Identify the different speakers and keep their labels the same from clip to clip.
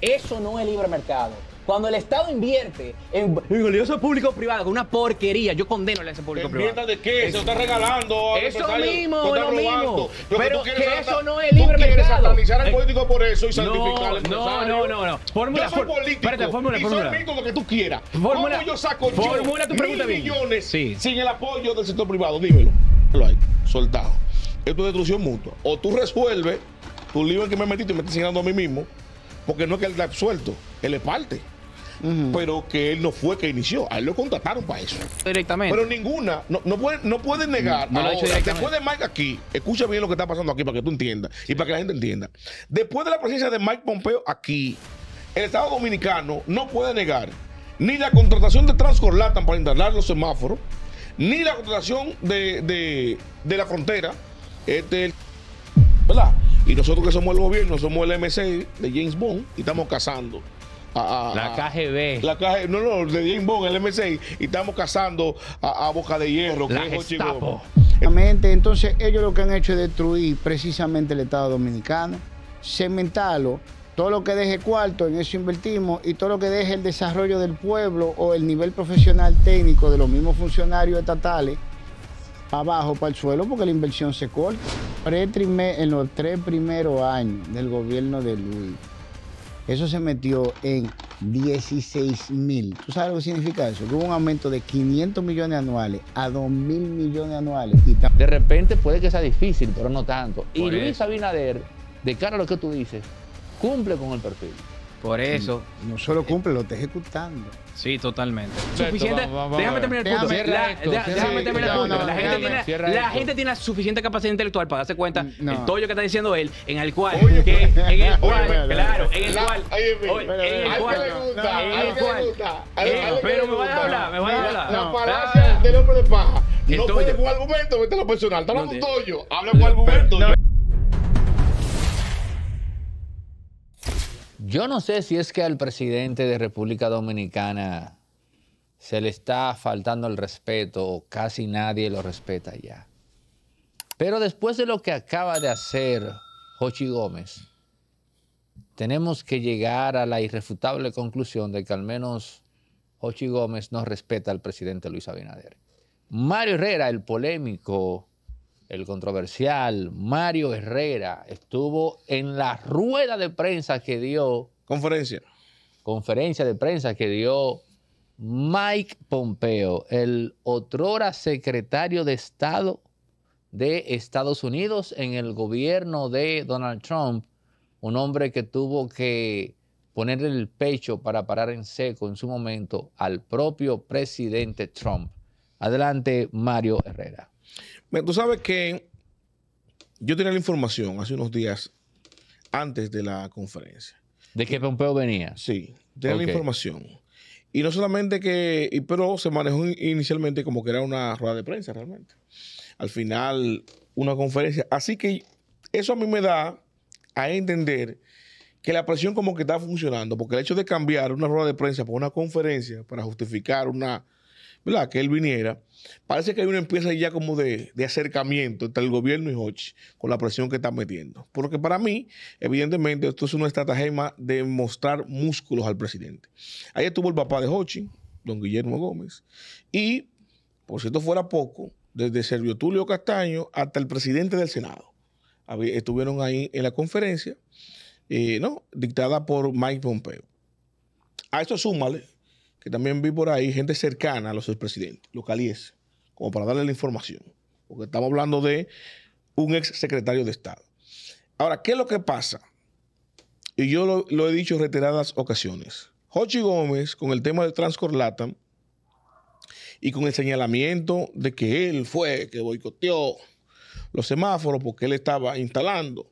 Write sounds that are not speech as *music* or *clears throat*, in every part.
Speaker 1: Eso no es libre mercado. Cuando el Estado invierte en, en alianza público-privada, con una porquería, yo condeno la alianza público-privada.
Speaker 2: de qué? Eso, se lo está regalando. Eso mismo, lo mismo. Pero que, eso no es libre mercado. satanizar al eh, político por eso y santificar al No, no, no, no. Fórmula, yo soy político espérate, fórmula, y fórmula. el lo que tú quieras. ¿Cómo yo saco tu pregunta mil millones sí. sin el apoyo del sector privado? Dímelo. Lo hay, soltado. Esto es destrucción mutua. O tú resuelves tu libro que me metiste y me estás enseñando a mí mismo. Porque no es que él está absuelto, él es parte. Pero que él no fue que inició, a él lo contrataron
Speaker 1: para eso. Directamente.
Speaker 2: Pero ninguna, no, no, puede, pueden negar. después de Mike aquí, escucha bien lo que está pasando aquí para que tú entiendas y para que la gente entienda. Después de la presencia de Mike Pompeo aquí, el Estado Dominicano no puede negar ni la contratación de Transcorlatan para instalar los semáforos, ni la contratación de, de la frontera. Este, ¿Verdad? Y nosotros que somos el gobierno, somos el MC de James Bond y estamos cazando. A, la KGB. La KGB, no, no, de James Bond, el MC, y estamos cazando a, Boca de Hierro, que es
Speaker 3: Entonces, ellos lo que han hecho es destruir precisamente el Estado Dominicano, cementarlo. Todo lo que deje cuarto, en eso invertimos, y todo lo que deje el desarrollo del pueblo o el nivel profesional técnico de los mismos funcionarios estatales, abajo, para el suelo, porque la inversión se corta. En los tres primeros años del gobierno de Luis, eso se metió en 16 mil. ¿Tú sabes lo que significa eso? Que hubo un aumento de 500 millones anuales a 2 mil millones anuales. Y de repente puede que sea difícil,
Speaker 4: pero no tanto. y Luis Abinader, de cara a lo que tú dices, cumple con el perfil.
Speaker 3: Por eso. No, solo cumple, lo está ejecutando. Sí, totalmente. suficiente. déjame terminar el punto. Déjame, la, terminar el punto. la, gente tiene, la gente
Speaker 1: tiene suficiente capacidad intelectual para darse cuenta el tollo que está diciendo él, en el cual. que, en el cual. claro, en el cual.
Speaker 3: En el cual. En el cual. Pero eh, me van a hablar, me van a hablar. La palacia ah. del
Speaker 2: hombre de paja. No puede con momento vete a lo personal. Está un tollo. Habla con argumento.
Speaker 4: Yo no sé si es que al presidente de República Dominicana se le está faltando el respeto o casi nadie lo respeta ya. Pero después de lo que acaba de hacer Jochi Gómez, tenemos que llegar a la irrefutable conclusión de que al menos Jochi Gómez no respeta al presidente Luis Abinader. Mario Herrera, el polémico el controversial Mario Herrera estuvo en la rueda de prensa que dio. Conferencia. Conferencia de prensa que dio Mike Pompeo, el otrora secretario de Estado de Estados Unidos en el gobierno de Donald Trump, un hombre que tuvo que ponerle el pecho para parar en seco en su momento al propio presidente
Speaker 2: Trump. Adelante, Mario Herrera tú sabes que yo tenía la información hace unos días antes de la conferencia. ¿De que Pompeo venía? Sí, tenía la información. Y no solamente que, pero se manejó inicialmente como que era una rueda de prensa realmente. Al final, una conferencia. Así que eso a mí me da a entender que la presión como que está funcionando, porque el hecho de cambiar una rueda de prensa por una conferencia para justificar una que él viniera, parece que hay una empieza ya como de, acercamiento entre el gobierno y Hochi con la presión que están metiendo. Porque para mí, evidentemente, esto es una estratagema de mostrar músculos al presidente. Ahí estuvo el papá de Hochi, don Guillermo Gómez, y, por cierto fuera poco, desde Servio Tulio Castaño hasta el presidente del Senado. Estuvieron ahí en la conferencia, eh, ¿no? dictada por Mike Pompeo. A esto súmale que también vi por ahí gente cercana a los expresidentes, locales, como para darle la información. Porque estamos hablando de un ex secretario de Estado. Ahora, ¿qué es lo que pasa? Y yo lo, he dicho en reiteradas ocasiones. Jochi Gómez, con el tema de Transcorlatan y con el señalamiento de que él fue que boicoteó los semáforos porque él estaba instalando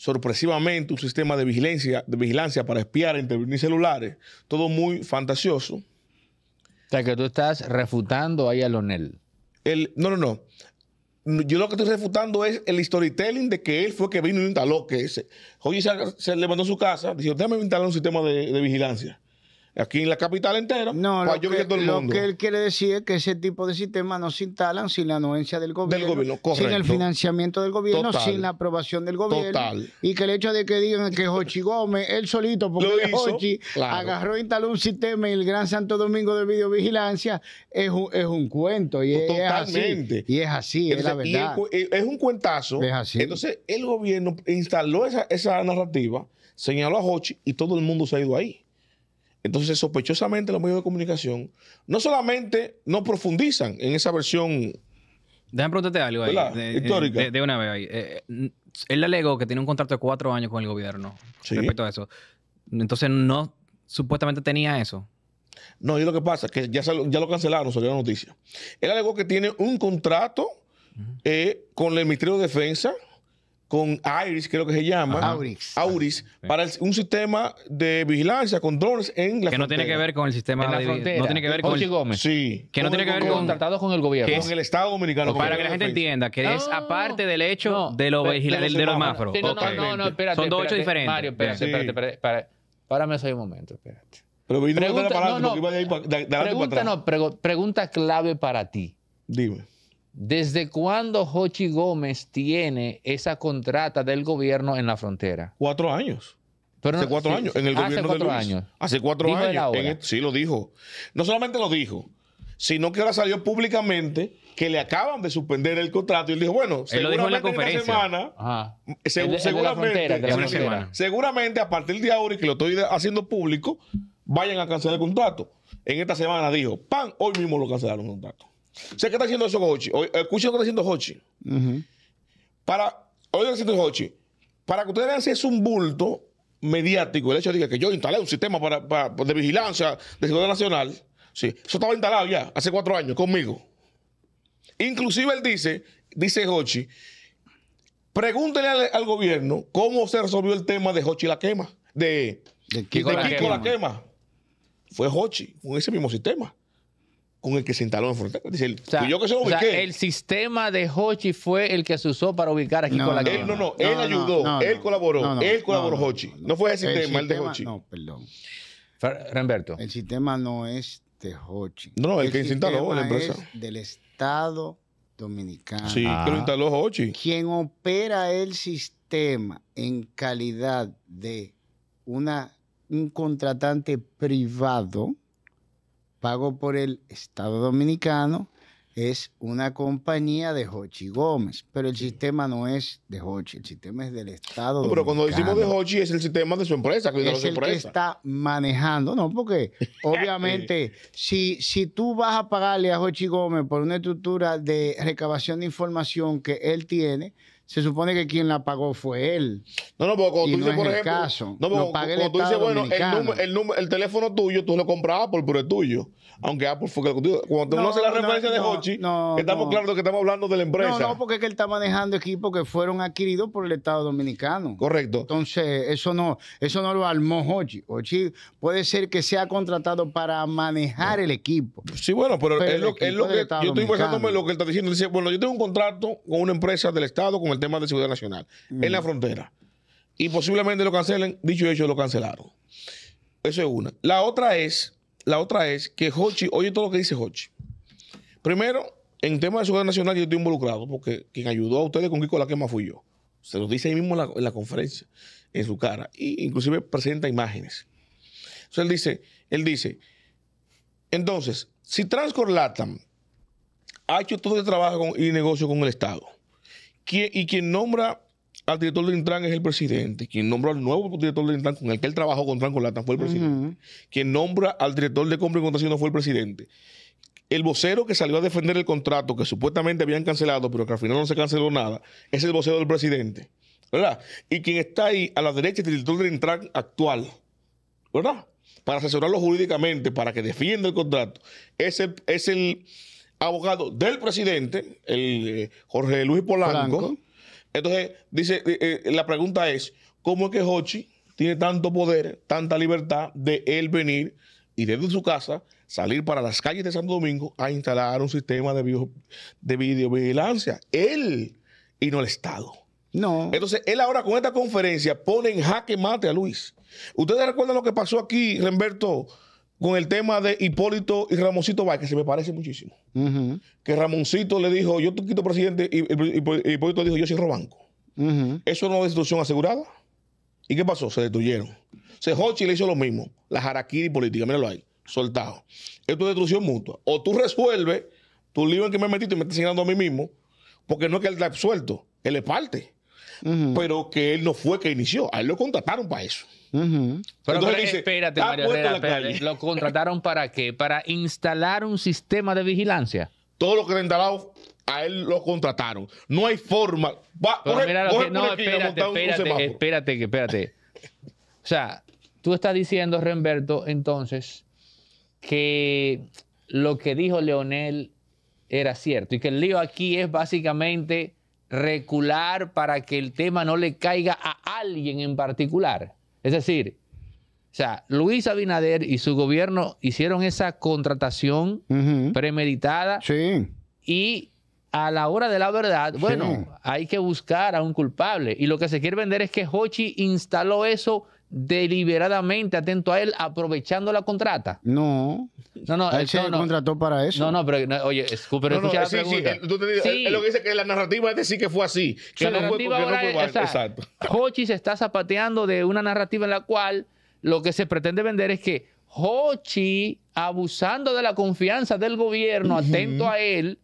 Speaker 2: sorpresivamente un sistema de vigilancia, de vigilancia para espiar intervenir celulares. Todo muy fantasioso. O sea, que tú estás refutando ahí a Lonel. El, no, no, no. Yo lo que estoy refutando es el storytelling de que él fue que vino y instaló, que ese Oye se, levantó su casa, dijo, déjame instalar un sistema de vigilancia aquí en la capital entera. No, lo, que, lo que
Speaker 3: él quiere decir es que ese tipo de sistemas no se instalan sin la anuencia del gobierno, sin el financiamiento del gobierno, sin la aprobación del gobierno. Y que el hecho de que digan que Jochi Gómez, él solito, porque hizo, agarró e instaló un sistema en el Gran Santo Domingo de videovigilancia, es un, cuento. Y es, Totalmente. y es así, es la verdad. Es, un cuentazo.
Speaker 2: Es así. Entonces, el gobierno instaló esa, esa narrativa, señaló a Hochi y todo el mundo se ha ido ahí. Entonces, sospechosamente, los medios de comunicación no solamente no profundizan en esa versión.
Speaker 1: Déjame preguntarte algo ahí. Eh, de, De, una vez ahí. Eh, eh, él alegó que tiene un contrato de cuatro años con el gobierno respecto a eso. Entonces, no supuestamente tenía eso.
Speaker 2: No, y lo que pasa es que ya, lo cancelaron, salió la noticia. Él alegó que tiene un contrato con el Ministerio de Defensa con Iris, creo que se llama. Auris. Auris, para un sistema de vigilancia con drones en la Que no tiene que ver con el sistema en la de frontera. No tiene que ver con. Oye, Gómez. Sí. Que no tiene que ver con. Contratado
Speaker 1: con el gobierno. con el Estado Dominicano. Para que la gente entienda que es aparte del hecho de lo vigilante de los máforos. No, no, no, espérate. Son dos hechos diferentes. Mario, espérate, espérate, espérate.
Speaker 4: Párame eso un momento, espérate.
Speaker 1: Pero pregunta, no, no,
Speaker 4: de ahí, de, pregunta, pregunta clave para ti. Dime. ¿Desde cuándo Jochi Gómez tiene esa contrata del gobierno en la frontera? Cuatro años. hace cuatro años, hace cuatro años. Hace
Speaker 2: cuatro años. sí, lo dijo. No solamente lo dijo, sino que ahora salió públicamente que le acaban de suspender el contrato y él dijo, bueno, él seguramente en la semana, seguramente, seguramente a partir de ahora y que lo estoy haciendo público, vayan a cancelar el contrato. En esta semana dijo, pan, hoy mismo lo cancelaron el contrato sé qué está haciendo eso Hochi. Eh, Escuchen lo que está haciendo Hochi. Para, oigan lo que está haciendo Hochi. Para que ustedes vean si es un bulto mediático el hecho de que yo instalé un sistema para, pues, de vigilancia de seguridad nacional. Sí, eso estaba instalado ya hace cuatro años conmigo. Inclusive él dice, dice Hochi, pregúntele al, gobierno cómo se resolvió el tema de Hochi la quema, de, Kiko, quema. la, quema. Fue Hochi con ese mismo sistema con el que se instaló en frontera. Pues yo el
Speaker 4: sistema de Hochi fue el que se usó para ubicar
Speaker 3: aquí con la no, no, no,
Speaker 2: él ayudó, él colaboró, él colaboró Hochi. No, fue ese sistema, el, de Hochi.
Speaker 3: No, perdón. Renberto. El sistema no es de Hochi. No, no, el, que se instaló la empresa. Es del Estado Dominicano. Sí, pero que ah. instaló Hochi. Quien opera el sistema en calidad de una, un contratante privado pago por el Estado Dominicano es una compañía de Hochi Gómez, pero el sistema no es de Hochi, el sistema es del Estado. Dominicano. pero cuando decimos de Hochi es el sistema de su empresa, que es, el que está manejando, no, porque *laughs* obviamente si, si tú vas a pagarle a Hochi Gómez por una estructura de recabación de información que él tiene, se supone que quien la pagó fue él. No, no, porque como tú dices, por ejemplo, caso. No, cuando el tú dices, bueno, el,
Speaker 2: el, el, teléfono tuyo, tú lo compras Apple, pero es tuyo. Aunque Apple fue que Cuando no, no haces la referencia de Hochi, estamos claros que estamos hablando de la empresa. No, no,
Speaker 3: porque es que él está manejando equipos que fueron adquiridos por el Estado Dominicano. Correcto. Entonces, eso no, eso no lo armó Hochi. Hochi puede ser que sea contratado para manejar el equipo. Sí, bueno, pero, es lo, que yo estoy en lo que él está diciendo. Dice, bueno, yo tengo un contrato con una empresa del Estado, con el temas
Speaker 2: de seguridad nacional en la frontera. Y posiblemente lo cancelen, dicho hecho, lo cancelaron. Eso es una. La otra es, la otra es que Hochi, oye todo lo que dice Hochi. Primero, en tema de seguridad nacional yo estoy involucrado porque quien ayudó a ustedes con Kiko la quema fui yo. Se lo dice ahí mismo en la, conferencia, en su cara. E inclusive presenta imágenes. Entonces él dice, él dice, entonces, si Transcorlatam ha hecho todo el este trabajo y negocio con el Estado, y quien nombra al director de Intran es el presidente. Quien nombra al nuevo director del Intran con el que él trabajó con Trancolata fue el presidente. Quien nombra al director de compra y contratación no fue el presidente. El vocero que salió a defender el contrato que supuestamente habían cancelado, pero que al final no se canceló nada, es el vocero del presidente. ¿Verdad? Y quien está ahí a la derecha es el director del Intran actual. ¿Verdad? Para asesorarlo jurídicamente, para que defienda el contrato. Es es el abogado del presidente, el eh, Jorge Luis Polanco. Entonces, dice, eh, eh, la pregunta es, ¿cómo es que Hochi tiene tanto poder, tanta libertad de él venir y desde su casa salir para las calles de Santo Domingo a instalar un sistema de, de videovigilancia? Él y no el Estado. No. Entonces, él ahora con esta conferencia pone en jaque mate a Luis. ¿Ustedes recuerdan lo que pasó aquí, Remberto? con el tema de Hipólito y Ramoncito que se me parece muchísimo. Que Ramoncito le dijo, yo te quito presidente, y, Hipólito le dijo, yo cierro banco. Eso no es destrucción asegurada. ¿Y qué pasó? Se destruyeron. se y le hizo lo mismo. La jaraquiri política, míralo ahí, soltado. Esto es destrucción mutua. O tú resuelves tu libro en que me metiste y me estás señalando a mí mismo, porque no es que él está absuelto, él es parte pero que él no fue que inició. A él lo contrataron para eso. Pero, Entonces, espérate, ah,
Speaker 4: Mario ¿lo contrataron para qué? Para instalar un sistema de
Speaker 2: vigilancia. Todo lo que le instalado a él lo contrataron. No hay forma. no, espérate, espérate,
Speaker 4: espérate, espérate. O sea, tú estás diciendo, Remberto, entonces, que lo que dijo Leonel era cierto y que el lío aquí es básicamente recular para que el tema no le caiga a alguien en particular. Es decir, o sea, Luis Abinader y su gobierno hicieron esa contratación premeditada y a la hora de la verdad, bueno, hay que buscar a un culpable. Y lo que se quiere vender es que Hochi instaló eso deliberadamente atento a él, aprovechando la contrata. No. No, no, ah, él se contrató para eso. No, no,
Speaker 2: pero oye, escúchame no, sí, pregunta. Sí, sí. lo que dice que la narrativa es decir que fue así. Que la no narrativa fue, exacto.
Speaker 4: Hochi se está zapateando de una narrativa en la cual lo que se pretende vender es que Hochi, abusando de la confianza del gobierno, atento a él,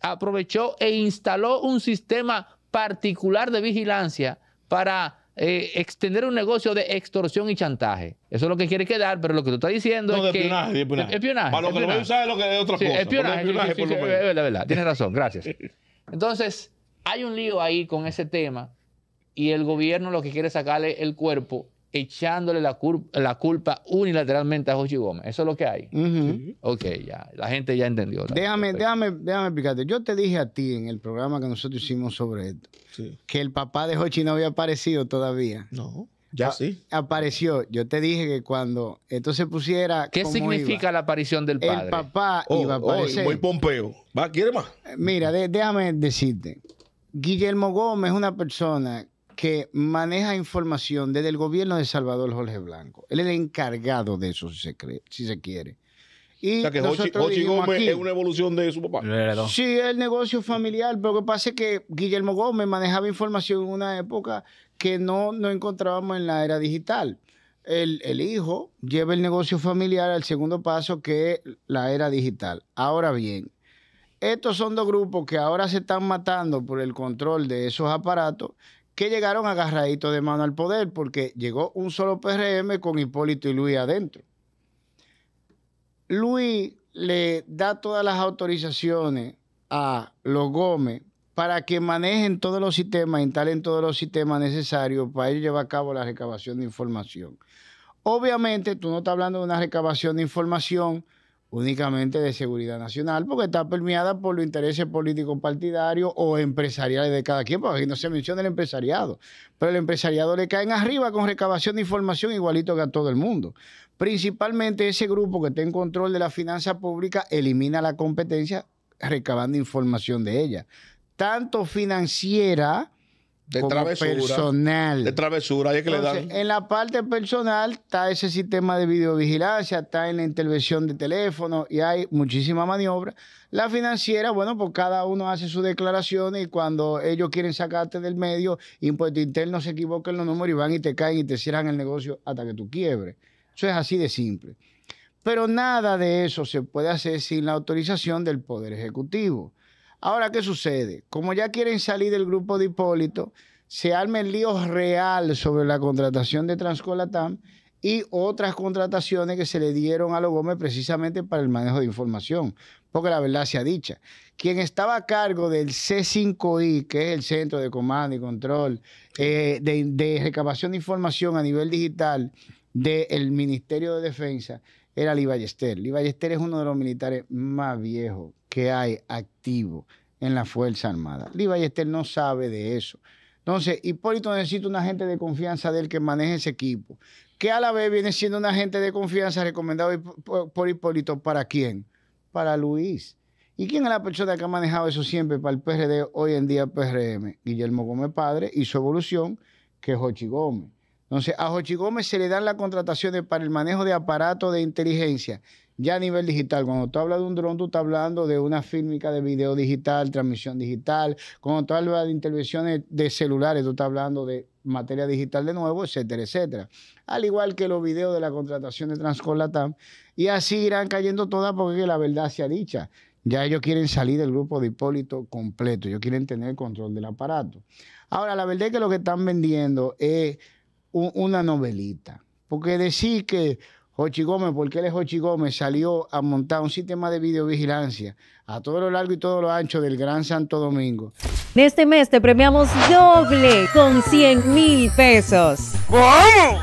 Speaker 4: aprovechó e instaló un sistema particular de vigilancia para eh, extender un negocio de extorsión y chantaje. Eso es lo que quiere quedar, pero lo que tú estás diciendo es que... Espionaje, de espionaje, espionaje. Para lo que lo voy a lo que es otra cosa. Espionaje, espionaje sí, por lo Es verdad, verdad. Tienes razón, gracias. *laughs* Entonces, hay un lío ahí con ese tema y el gobierno lo que quiere es sacarle el cuerpo echándole la, culpa unilateralmente a Jochi Gómez. Eso es lo que hay. Ok, ya. La gente ya entendió.
Speaker 3: Déjame, déjame, déjame explicarte. Yo te dije a ti en el programa que nosotros hicimos sobre esto que el papá de Jochi no había aparecido todavía. No. Ya sí. Apareció. Yo te dije que cuando esto se pusiera. ¿Qué significa
Speaker 2: la aparición del
Speaker 3: padre? El papá oh, iba a oh, aparecer. muy
Speaker 2: pompeo. ¿Va? ¿Quiere más?
Speaker 3: Mira, déjame decirte. Guillermo Gómez es una persona que maneja información desde el gobierno de Salvador Jorge Blanco. Él es el encargado de eso, si se, si se quiere. Y o sea que Gómez es una evolución de su papá. Sí, el negocio familiar, pero lo que pasa es que Guillermo Gómez manejaba información en una época que no, nos encontrábamos en la era digital. el hijo lleva el negocio familiar al segundo paso que es la era digital. Ahora bien, estos son dos grupos que ahora se están matando por el control de esos aparatos que llegaron agarraditos de mano al poder, porque llegó un solo PRM con Hipólito y Luis adentro. Luis le da todas las autorizaciones a los Gómez para que manejen todos los sistemas, instalen todos los sistemas necesarios para ellos llevar a cabo la recabación de información. Obviamente, tú no estás hablando de una recabación de información únicamente de seguridad nacional, porque está permeada por los intereses políticos partidarios o empresariales de cada quien, porque aquí no se menciona el empresariado, pero el empresariado le caen arriba con recabación de información igualito que a todo el mundo. Principalmente ese grupo que está en control de la finanza pública elimina la competencia recabando información de ella, tanto financiera, de travesura, personal.
Speaker 2: De travesura,
Speaker 3: En la parte personal está ese sistema de videovigilancia, está en la intervención de teléfono y hay muchísima maniobra. La financiera, bueno, pues cada uno hace su declaración y cuando ellos quieren sacarte del medio, impuesto interno se equivocan los números y van y te caen y te cierran el negocio hasta que tú quiebres. Eso es así de simple. Pero nada de eso se puede hacer sin la autorización del Poder Ejecutivo. Ahora, ¿qué sucede? Como ya quieren salir del grupo de Hipólito, se arma el lío real sobre la contratación de Transcolatam y otras contrataciones que se le dieron a los Gómez precisamente para el manejo de información, porque la verdad sea dicha. Quien estaba a cargo del C5I, que es el Centro de Comando y Control eh, de, Recabación de Información a nivel digital del Ministerio de Defensa, era Lee Ballester. Lee Ballester es uno de los militares más viejos que hay activo en la Fuerza Armada. Lee Ballester no sabe de eso. Entonces, Hipólito necesita un agente de confianza del que maneje ese equipo, que a la vez viene siendo un agente de confianza recomendado por Hipólito para quién? Para Luis. ¿Y quién es la persona que ha manejado eso siempre para el PRD, hoy en día PRM? Guillermo Gómez Padre y su evolución, que es Jochi Gómez. Entonces, a Jochi Gómez se le dan las contrataciones para el manejo de aparatos de inteligencia ya a nivel digital. Cuando tú hablas de un dron, tú estás hablando de una fílmica de video digital, transmisión digital. Cuando tú hablas de intervenciones de celulares, tú estás hablando de materia digital de nuevo, etcétera, etcétera. Al igual que los videos de la contratación de Transcolatam. Y así irán cayendo todas porque la verdad se ha dicha. Ya ellos quieren salir del grupo de Hipólito completo. Ellos quieren tener control del aparato. Ahora, la verdad es que lo que están vendiendo es una novelita. Porque decir que Hochi Gómez, porque él es Gómez, salió a montar un sistema de videovigilancia a todo lo largo y todo lo ancho del Gran Santo Domingo. En este mes te premiamos doble con 100 mil pesos.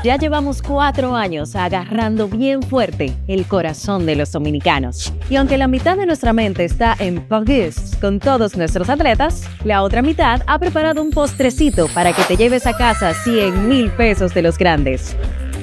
Speaker 3: Ya llevamos cuatro años
Speaker 1: agarrando bien fuerte el corazón de los dominicanos. Y aunque la mitad de nuestra mente está en París con todos nuestros atletas, la otra mitad ha preparado un postrecito para que te lleves a casa 100 mil pesos de los grandes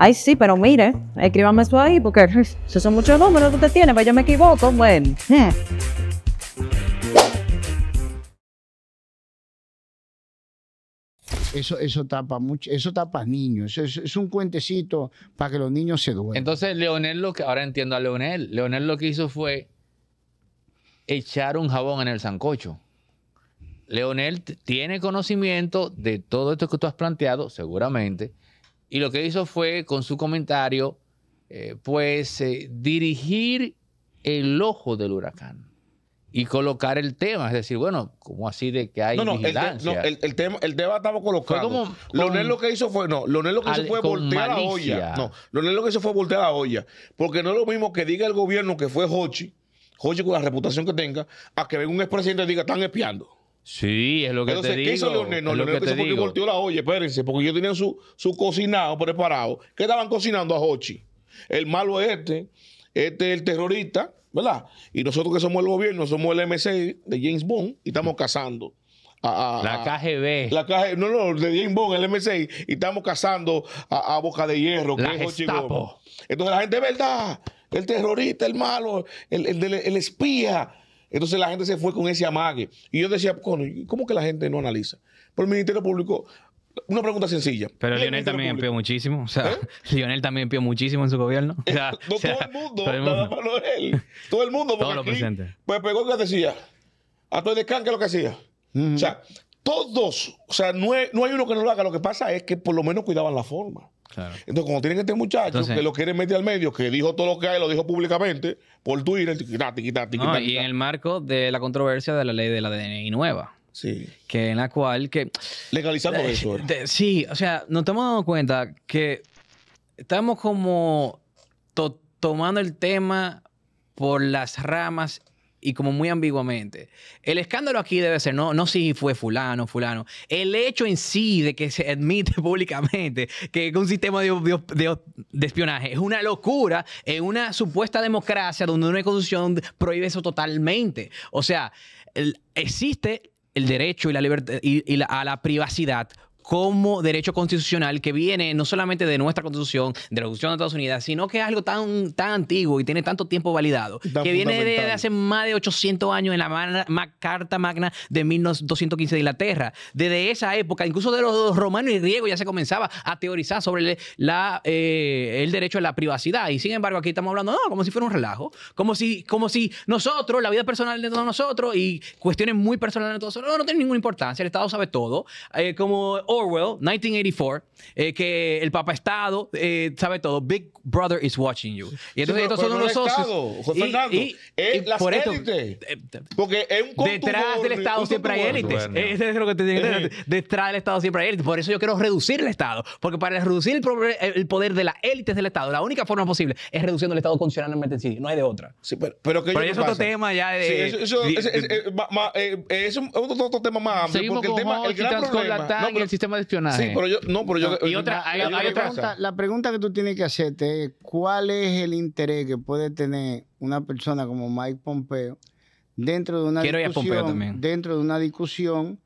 Speaker 1: Ay, sí, pero mire, escríbame eso ahí porque *laughs* esos son muchos números que usted tiene, pero pues yo me equivoco. Bueno. *laughs*
Speaker 3: Eso, eso tapa mucho, eso tapa niños, es, un cuentecito para que los niños se duerman.
Speaker 4: Entonces, Leonel lo que, ahora entiendo a Leonel, Leonel lo que hizo fue echar un jabón en el sancocho. Leonel tiene conocimiento de todo esto que tú has planteado, seguramente, y lo que hizo fue, con su comentario, eh, pues eh, dirigir el ojo del huracán y colocar el tema. Es decir, bueno, como así de que hay no, no, no, el,
Speaker 2: tema, el tema estaba colocado. Lonel lo que hizo fue, no, lo que hizo fue voltear la olla. No, Lonel lo que hizo fue voltear la olla. Porque no es lo mismo que diga el gobierno que fue Hochi, Hochi con la reputación que tenga, a que venga un expresidente y diga, están espiando.
Speaker 4: Sí, es lo que Entonces, te digo. ¿qué hizo Leonel? No, Leonel porque volteó
Speaker 2: la olla, espérense, porque ellos tenían su, cocinado preparado. ¿Qué estaban cocinando a Hochi? El malo es este, este es el terrorista, ¿verdad? Y nosotros que somos el gobierno, somos el MC de James Bond y estamos cazando. A, la KGB. La KGB, no, no, de James Bond, el MC, y estamos cazando a, Boca de Hierro, que es Hochi Entonces la gente, ¿verdad? El terrorista, el malo, el, el espía entonces la gente se fue con ese amague. Y yo decía, ¿cómo que la gente no analiza? por el Ministerio Público, una pregunta sencilla.
Speaker 1: Pero Lionel también empeó muchísimo. O sea, ¿Eh? *laughs* Lionel también empeó muchísimo en su gobierno. *laughs* todo el mundo, todo el mundo. Nada él. Todo el mundo. Todos
Speaker 2: Pues pegó lo que decía. A todo el es lo que hacía. O sea, todos. O sea, no, no hay uno que no lo haga. Lo que pasa es que por lo menos cuidaban la forma. Claro. Entonces, cuando tienen este muchacho que lo quiere meter al medio, que dijo todo lo que hay, lo dijo públicamente, por Twitter, y
Speaker 1: en el marco de la controversia de la ley de la DNI nueva. Sí. Que en la cual que. Legalizando eh, eso. Eh. sí, o sea, nos estamos dando cuenta que estamos como tomando el tema por las ramas y como muy ambiguamente. El escándalo aquí debe ser, no, no si fue fulano, fulano. El hecho en sí de que se admite *laughs* públicamente que un sistema de, espionaje es una locura en una supuesta democracia donde una constitución prohíbe eso totalmente. O sea, existe el derecho y la libertad y, a la privacidad como derecho constitucional que viene no solamente de nuestra constitución, de la Constitución de Estados Unidos, sino que es algo tan, tan antiguo y tiene tanto tiempo validado, que viene de, hace más de 800 años en la Carta Magna de 1215 de Inglaterra. Desde esa época, incluso de los romanos y griegos ya se comenzaba a teorizar sobre el eh, derecho a la privacidad. Y sin embargo, aquí estamos hablando, como si fuera un relajo, como si, como si nosotros, la vida personal de todos nosotros y cuestiones muy personales de todos nosotros, no, no tienen ninguna importancia, el Estado sabe todo, eh, como Orwell, 1984, eh, que el Papa Estado eh, sabe todo. Big Brother is watching you. Y entonces estos son los socios. José es las por eh, porque es un Detrás del Estado siempre hay élites. *laughs* es lo que te digo. Detrás del Estado siempre hay élites. Por eso yo quiero reducir el Estado. Porque para reducir el, poder de las élites del Estado, la única forma posible es reduciendo el Estado constitucionalmente en sí. No hay de otra. pero, pero, es otro tema ya de... eso,
Speaker 2: es,
Speaker 1: otro, tema más
Speaker 2: amplio. Porque el, tema, el gran problema...
Speaker 3: el sistema Sí, pero yo. No, pero yo. Eh, otra, hay, la, pregunta, que tú tienes que hacerte es: ¿cuál es el interés que puede tener una persona como Mike Pompeo dentro de una discusión? Dentro de una discusión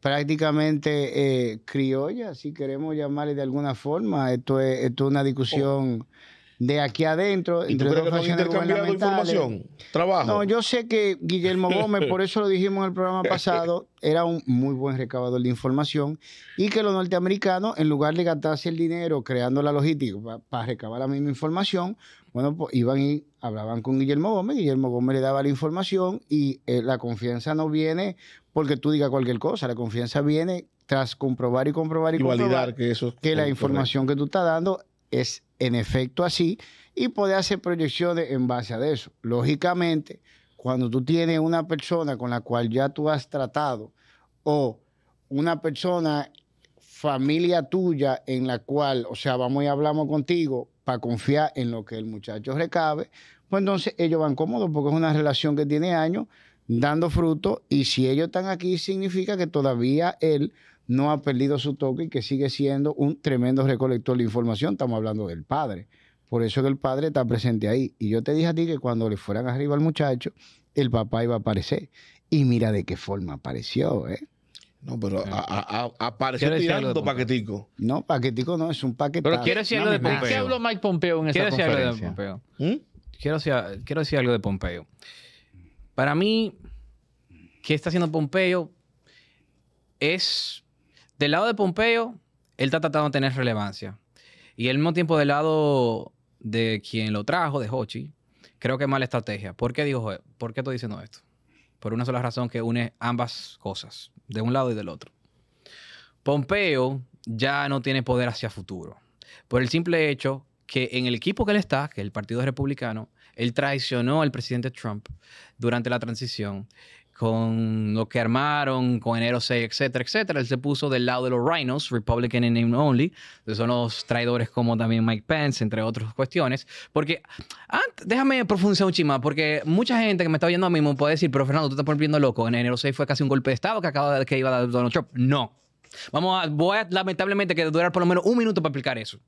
Speaker 3: prácticamente eh, criolla, si queremos llamarle de alguna forma. Esto es, una discusión. Oh de aquí adentro. entre tú crees que información? ¿Trabajo? No, yo sé que Guillermo *laughs* Gómez, por eso lo dijimos en el programa pasado, era un muy buen recabador de información y que los norteamericanos, en lugar de gastarse el dinero creando la logística para recabar la misma información, bueno, pues iban y hablaban con Guillermo Gómez, Guillermo Gómez le daba la información y eh, la confianza no viene porque tú digas cualquier cosa, la confianza viene tras comprobar y comprobar y, comprobar que, eso que la información que tú estás dando es en efecto así y poder hacer proyecciones en base a eso. Lógicamente, cuando tú tienes una persona con la cual ya tú has tratado o una persona, familia tuya en la cual, o sea, vamos y hablamos contigo para confiar en lo que el muchacho recabe, pues entonces ellos van cómodos porque es una relación que tiene años dando fruto y si ellos están aquí significa que todavía él no ha perdido su toque y que sigue siendo un tremendo recolector de información. Estamos hablando del padre. Por eso que el padre está presente ahí. Y yo te dije a ti que cuando le fueran arriba al muchacho, el papá iba a aparecer. Y mira de qué forma apareció, ¿eh? No, pero apareció paquetico. No, paquetico no, es un paquete. Pero quiero decir algo de Pompeo.
Speaker 2: Mike ¿Mm?
Speaker 4: en quiero algo de Pompeo.
Speaker 3: quiero decir algo de Pompeo.
Speaker 1: Para mí, ¿qué está haciendo Pompeo? Es del lado de Pompeo, él está tratando de tener relevancia. Y al mismo tiempo, del lado de quien lo trajo, de Hochi, creo que es mala estrategia. ¿Por qué, digo, ¿Por qué estoy diciendo esto? Por una sola razón que une ambas cosas, de un lado y del otro. Pompeo ya no tiene poder hacia futuro, por el simple hecho que en el equipo que él está, que el Partido Republicano, él traicionó al presidente Trump durante la transición con lo que armaron, con enero 6, etcétera, etcétera. Él se puso del lado de los Rhinos, Republican in name only, son los traidores como también Mike Pence, entre otras cuestiones. Porque, déjame profundizar un chima, porque mucha gente que me está oyendo a mí me puede decir, pero Fernando, tú te estás volviendo loco. En enero 6 fue casi un golpe de Estado que acaba de, que iba a Donald Trump. No. Vamos a, voy a lamentablemente que durar por lo menos un minuto para explicar eso.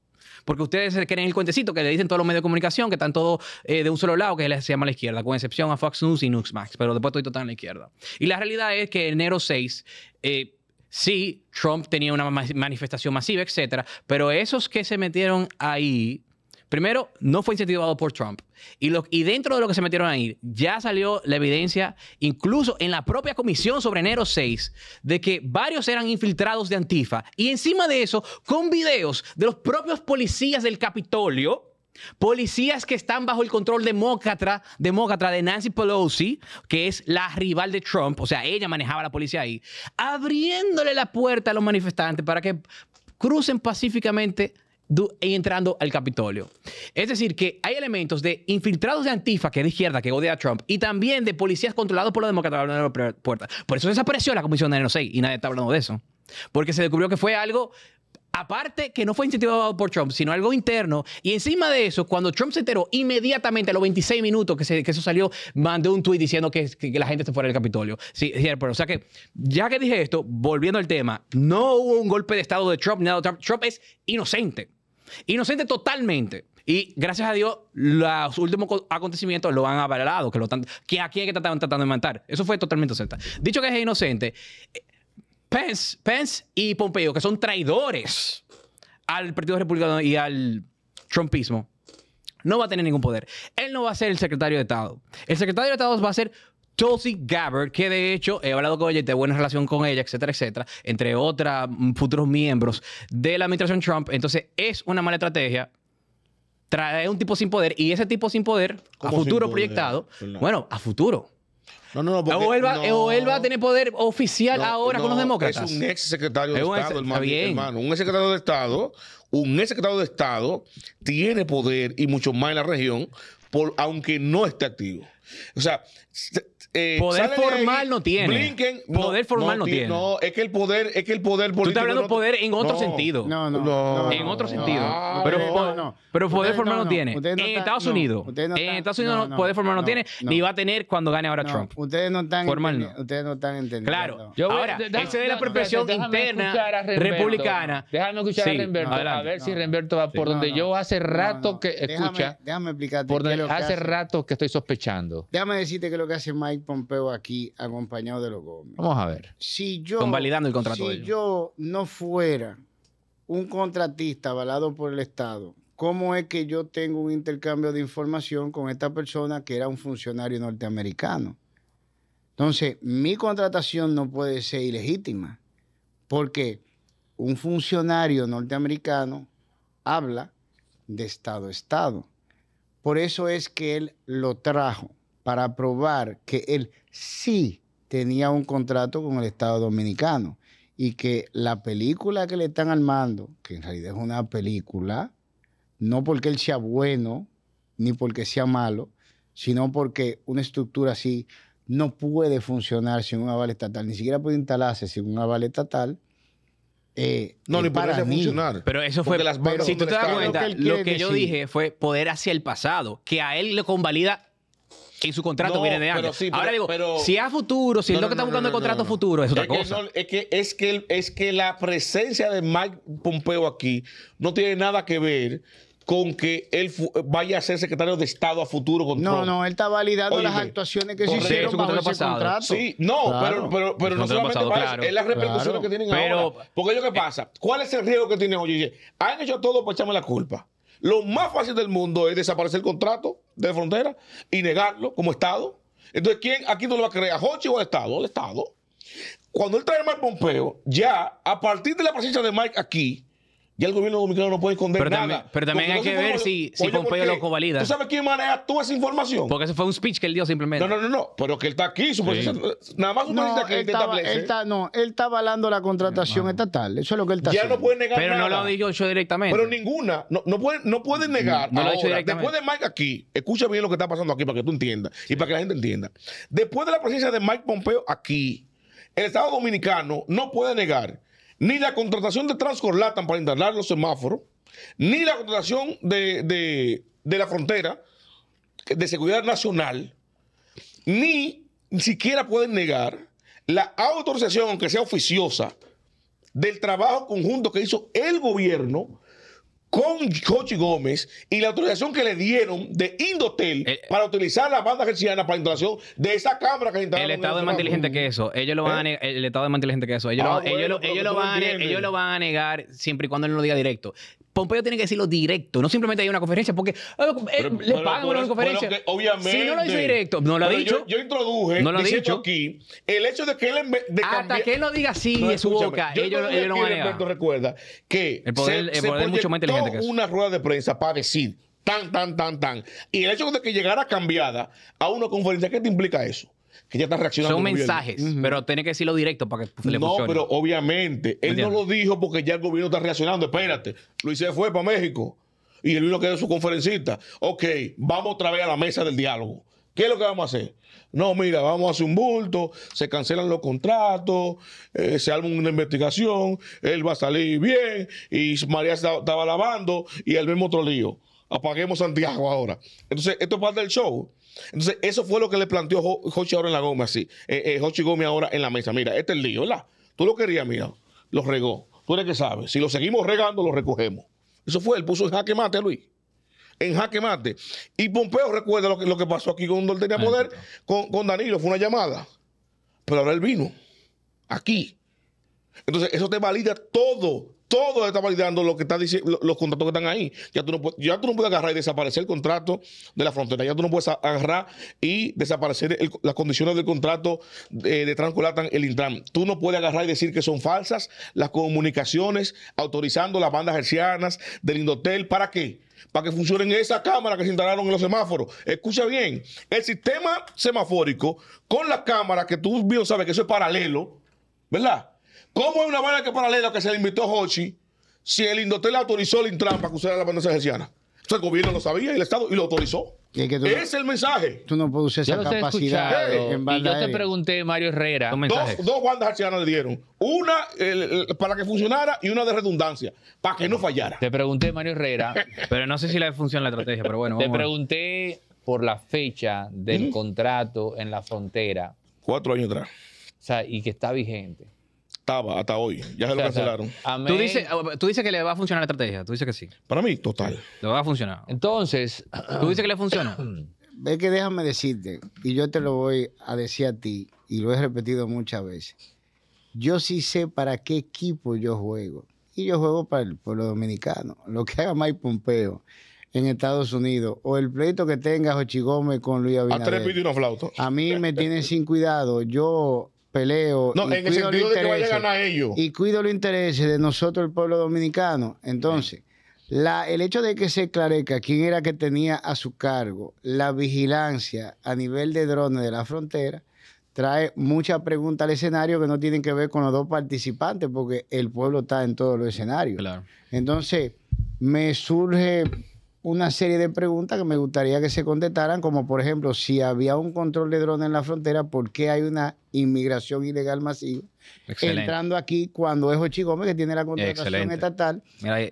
Speaker 1: Porque ustedes creen el cuentecito que le dicen todos los medios de comunicación, que están todos eh, de un solo lado, que se llama la izquierda, con excepción a Fox News y Newsmax, pero después estoy total en la izquierda. Y la realidad es que enero 6, eh, sí, Trump tenía una manifestación masiva, etcétera, pero esos que se metieron ahí Primero, no fue incentivado por Trump. Y, y dentro de lo que se metieron ahí, ya salió la evidencia, incluso en la propia comisión sobre enero 6, de que varios eran infiltrados de Antifa. Y encima de eso, con videos de los propios policías del Capitolio. Policías que están bajo el control demócrata, demócrata de Nancy Pelosi, que es la rival de Trump, o sea, ella manejaba la policía ahí, abriéndole la puerta a los manifestantes para que crucen pacíficamente y entrando al Capitolio. Es decir, que hay elementos de infiltrados de Antifa, que es de izquierda, que odia a Trump, y también de policías controlados por los demócratas la puerta. Por eso desapareció la comisión de N6, y nadie está hablando de eso. Porque se descubrió que fue algo aparte que no fue incentivado por Trump, sino algo interno. Y encima de eso, cuando Trump se enteró, inmediatamente a los 26 minutos que, eso salió, mandó un tuit diciendo que, la gente se fuera del Capitolio. Sí, pero o sea que, ya que dije esto, volviendo al tema, no hubo un golpe de Estado de Trump, nada de Trump. Trump es inocente. Inocente totalmente. Y gracias a Dios, los últimos acontecimientos lo han avalado, que lo que aquí que estaban tratando de matar. Eso fue totalmente cierto. Dicho que es inocente, eh, Pence, Pence y Pompeo, que son traidores al Partido Republicano y al Trumpismo, no va a tener ningún poder. Él no va a ser el secretario de Estado. El secretario de Estado va a ser Tulsi Gabbard, que de hecho he hablado con ella y tengo buena relación con ella, etcétera, etcétera, entre otros mm, futuros miembros de la administración Trump. Entonces es una mala estrategia trae un tipo sin poder y ese tipo sin poder, a futuro proyectado, pues bueno, a futuro.
Speaker 2: No, no, no, o, él va,
Speaker 1: a tener poder oficial ahora con los demócratas. Es un ex secretario
Speaker 2: de Estado, hermano, Un ex secretario de Estado, un ex de Estado tiene poder y mucho más en la región, por, aunque no esté activo. O sea,
Speaker 1: eh, poder formal no tiene. poder formal no, tiene. No, es que el poder, es que el poder político. Tú estás hablando de no, poder en otro sentido. No, no. en otro sentido. Ah, pero, pero poder formal
Speaker 3: no, tiene. en Estados Unidos. en Estados Unidos poder formal no, tiene, ni va a tener cuando gane ahora Trump. Ustedes no están formal Ustedes no están entendiendo. Claro. Yo voy, ahora, ese de la percepción interna republicana. Déjame escuchar a Renberto. a ver si Renberto va por donde yo hace rato que escucha. Déjame explicarte. Hace rato
Speaker 4: que estoy sospechando.
Speaker 3: Déjame decirte que lo que hace Mike Pompeo aquí acompañado de los Gómez. Vamos a ver. Si yo, Convalidando el contrato. yo no fuera un contratista avalado por el Estado, ¿cómo es que yo tengo un intercambio de información con esta persona que era un funcionario norteamericano? Entonces, mi contratación no puede ser ilegítima, porque un funcionario norteamericano habla de Estado a Estado. Por eso es que él lo trajo para probar que él sí tenía un contrato con el Estado Dominicano y que la película que le están armando, que en realidad es una película, no porque él sea bueno ni porque sea malo, sino porque una estructura así no puede funcionar sin un aval estatal, ni siquiera puede instalarse sin un aval estatal. Eh, no, ni para funcionar. Pero eso fue. Las si tú te das cuenta, lo que, lo que yo dije
Speaker 1: fue poder hacia el pasado, que a él le convalida y su contrato viene de año. Ahora digo, pero, si a futuro, si es lo que está buscando el contrato futuro, es otra cosa. Que es, que, es, que, es que la
Speaker 2: presencia de Mike Pompeo aquí no tiene nada que ver con que él vaya a ser secretario de Estado a futuro No,
Speaker 3: no, él está validando las actuaciones que se hicieron bajo ese pasado. contrato. Sí, no, pero, pero, no solamente para es las repercusiones que tienen pero, ahora. Porque
Speaker 2: yo que eh, pasa, ¿cuál es el riesgo que tienen? hoy? han hecho todo para echarme la culpa. Lo más fácil del mundo es desaparecer el contrato de frontera y negarlo como Estado. Entonces, ¿quién aquí no lo va a creer? ¿A o al Estado? El Estado. Cuando él trae a Mike Pompeo, ya a partir de la presencia de Mike aquí, ya el gobierno dominicano no puede esconder pero nada. También, pero también hay que ver si, Pompeo lo covalida ¿Tú sabes quién maneja toda esa información? Porque
Speaker 1: ese fue un speech que él dio simplemente. No, no, no, no. Pero que él está
Speaker 2: aquí. supuestamente. Nada más un no, que él, él está,
Speaker 3: No, él está avalando la contratación estatal. Eso es lo que él está haciendo. Ya no puede negar Pero no lo ha
Speaker 2: dicho yo directamente. Pero ninguna. No,
Speaker 3: no no pueden negar. ahora, Después de Mike
Speaker 2: aquí, escucha bien lo que está pasando aquí para que tú entiendas y para que la gente entienda. Después de la presencia de Mike Pompeo aquí, el Estado Dominicano no puede negar ni la contratación de Transcorlatan para instalar los semáforos, ni la contratación de, de la frontera de seguridad nacional, ni siquiera pueden negar la autorización, aunque sea oficiosa, del trabajo conjunto que hizo el gobierno con Cochi Gómez y la autorización que le dieron de Indotel eh, para utilizar la banda gerciana para instalación de esa cámara
Speaker 1: que instalaron. ¿Eh? El Estado es más inteligente que eso. Ellos lo ah, van el Estado es más inteligente que eso. Ellos, lo, van a negar siempre y cuando él no lo diga directo. Pompeo tiene que decirlo directo, no simplemente hay una conferencia, porque eh, le pagan una conferencia. obviamente. Si no lo dice directo, no lo ha dicho. Yo, introduje no lo dicho. aquí el hecho de que él. De Hasta que él lo diga así de su boca, ellos, ellos lo van a
Speaker 2: negar. recuerda que el poder, es mucho más inteligente una rueda de prensa para decir tan, tan, tan, tan. Y el hecho de que llegara cambiada a una conferencia, ¿qué te implica eso? Que
Speaker 1: ya está reaccionando. Son mensajes, pero tiene que decirlo directo para que le No, pero obviamente, él no lo
Speaker 2: dijo porque ya el gobierno está reaccionando. Espérate, Luis se fue para México y él vino que en su conferencita Ok, vamos otra vez a la mesa del diálogo. ¿Qué es lo que vamos a hacer? No, mira, vamos a hacer un bulto, se cancelan los contratos, eh, se arma una investigación, él va a salir bien y María estaba lavando y el mismo otro lío. Apaguemos Santiago ahora. Entonces, esto es parte del show. Entonces, eso fue lo que le planteó Jochi ahora en la goma, así, Eh, eh Gómez ahora en la mesa. Mira, este es el lío, ¿verdad? Tú lo querías, mira, lo regó. Tú eres que sabes. Si lo seguimos regando, lo recogemos. Eso fue, él puso el jaque mate, Luis en jaque mate. Y Pompeo recuerda lo que, lo que pasó aquí cuando él tenía poder con, Danilo, fue una llamada. Pero ahora él vino aquí. Entonces, eso te valida todo. Todo está validando lo que está diciendo, los contratos que están ahí. Ya tú, no, ya tú no puedes agarrar y desaparecer el contrato de la frontera. Ya tú no puedes agarrar y desaparecer las condiciones del contrato de, de el Intran. Tú no puedes agarrar y decir que son falsas las comunicaciones autorizando las bandas hercianas del Indotel. ¿Para qué? para que funcionen esas cámaras que se instalaron en los semáforos. Escucha bien, el sistema semafórico con las cámaras que tú bien sabes que eso es paralelo, ¿verdad? ¿Cómo es una vaina que es paralela que se le invitó Hochi si el Indotel autorizó el Intran que usara la pantalla herciana? Entonces el gobierno lo sabía y el Estado y lo autorizó es el mensaje.
Speaker 3: Tú no produces esa capacidad. y yo
Speaker 2: te pregunté, Mario Herrera. Dos, dos bandas arcianas le dieron. Una para que funcionara y una de redundancia, para que no fallara. Te pregunté, Mario
Speaker 4: Herrera.
Speaker 1: *laughs* pero no sé si le funciona la estrategia,
Speaker 2: pero bueno. Te
Speaker 4: pregunté por la fecha del contrato en la frontera.
Speaker 2: Cuatro años atrás.
Speaker 1: O sea, y que está vigente
Speaker 2: estaba hasta hoy. Ya se lo cancelaron. Oh,
Speaker 1: tú dices, que le va a funcionar la estrategia. Tú dices que sí. Para mí, total. Le va a funcionar. Entonces,
Speaker 3: *clears throat* Tú dices que le funciona. Ve *clears throat* que déjame decirte, y yo te lo voy a decir a ti, y lo he repetido muchas veces. Yo sí sé para qué equipo yo juego. Y yo juego para el pueblo dominicano. Lo que haga Mike Pompeo en Estados Unidos, o el pleito que tenga Jochi Gómez con Luis A A mí me tienen sin cuidado. Yo peleo. No, y en cuido el sentido de que a ellos. Y cuido los intereses de nosotros, el pueblo dominicano. Entonces, la, el hecho de que se esclarezca quién era que tenía a su cargo la vigilancia a nivel de drones de la frontera trae mucha pregunta al escenario que no tienen que ver con los dos participantes, porque el pueblo está en todos los escenarios. Entonces, me surge una serie de preguntas que me gustaría que se contestaran, como por ejemplo, si había un control de drones en la frontera, ¿por qué hay una inmigración ilegal masiva entrando aquí cuando es Ochi Gómez que tiene la contratación estatal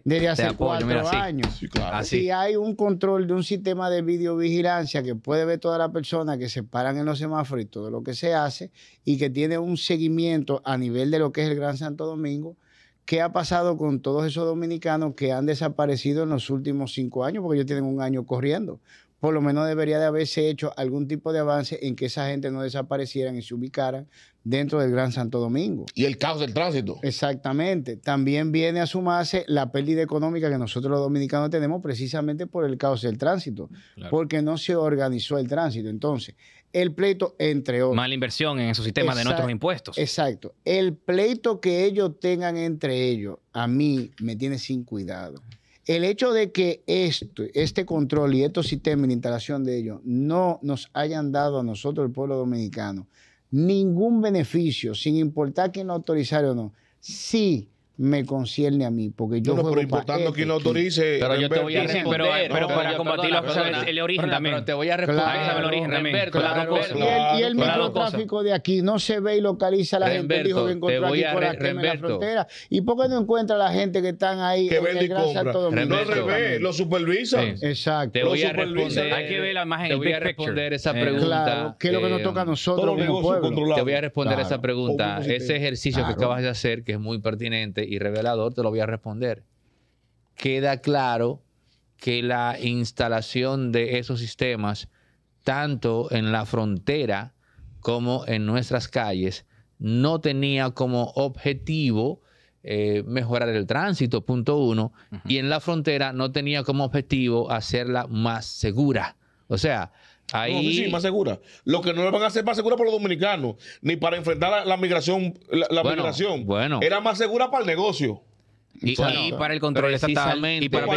Speaker 3: desde hace cuatro años? Si hay un control de un sistema de videovigilancia que puede ver toda la persona, que se paran en los semáforos y todo lo que se hace y que tiene un seguimiento a nivel de lo que es el Gran Santo Domingo, ¿Qué ha pasado con todos esos dominicanos que han desaparecido en los últimos cinco años? Porque ellos tienen un año corriendo. Por lo menos debería de haberse hecho algún tipo de avance en que esa gente no desapareciera y se ubicara dentro del Gran Santo Domingo. Y el caos del tránsito. Exactamente. También viene a sumarse la pérdida económica que nosotros los dominicanos tenemos precisamente por el caos del tránsito, porque no se organizó el tránsito. Entonces, el pleito, entre otros. Mala
Speaker 1: inversión en esos sistemas de nuestros impuestos.
Speaker 3: Exacto. El pleito que ellos tengan entre ellos, a mí me tiene sin cuidado. El hecho de que esto, este control y estos sistemas de instalación de ellos no nos hayan dado a nosotros, el pueblo dominicano, ningún beneficio, sin importar quién lo autorizara o no, sí me concierne a mí, porque yo no, pero importando quién quien lo autorice. Pero yo te voy a responder. Pero, para combatir la, cosa el, origen también. Pero te voy a responder. el origen también. y el, microtráfico de aquí no se ve y localiza a la gente gente. Dijo que encontró por aquí en la frontera. ¿Y por qué no encuentra a la gente que están ahí que vende y compra? no revés,
Speaker 2: lo supervisa. Exacto. Te
Speaker 3: voy a responder. Hay que ver la imagen. Te voy a responder esa eh, pregunta. ¿Qué es lo que nos toca a nosotros Te voy a responder esa pregunta. Ese ejercicio que acabas de
Speaker 4: hacer, que es muy pertinente y revelador, te lo voy a responder. Queda claro que la instalación de esos sistemas, tanto en la frontera como en nuestras calles, no tenía como objetivo eh, mejorar el tránsito, punto uno, y en la frontera no tenía como objetivo hacerla
Speaker 2: más segura. O sea, Ahí... sí, más segura. Lo que no le van a hacer más segura para los dominicanos, ni para enfrentar la, migración. La, migración. Era más segura para el negocio.
Speaker 1: Y, para el control estatal y para,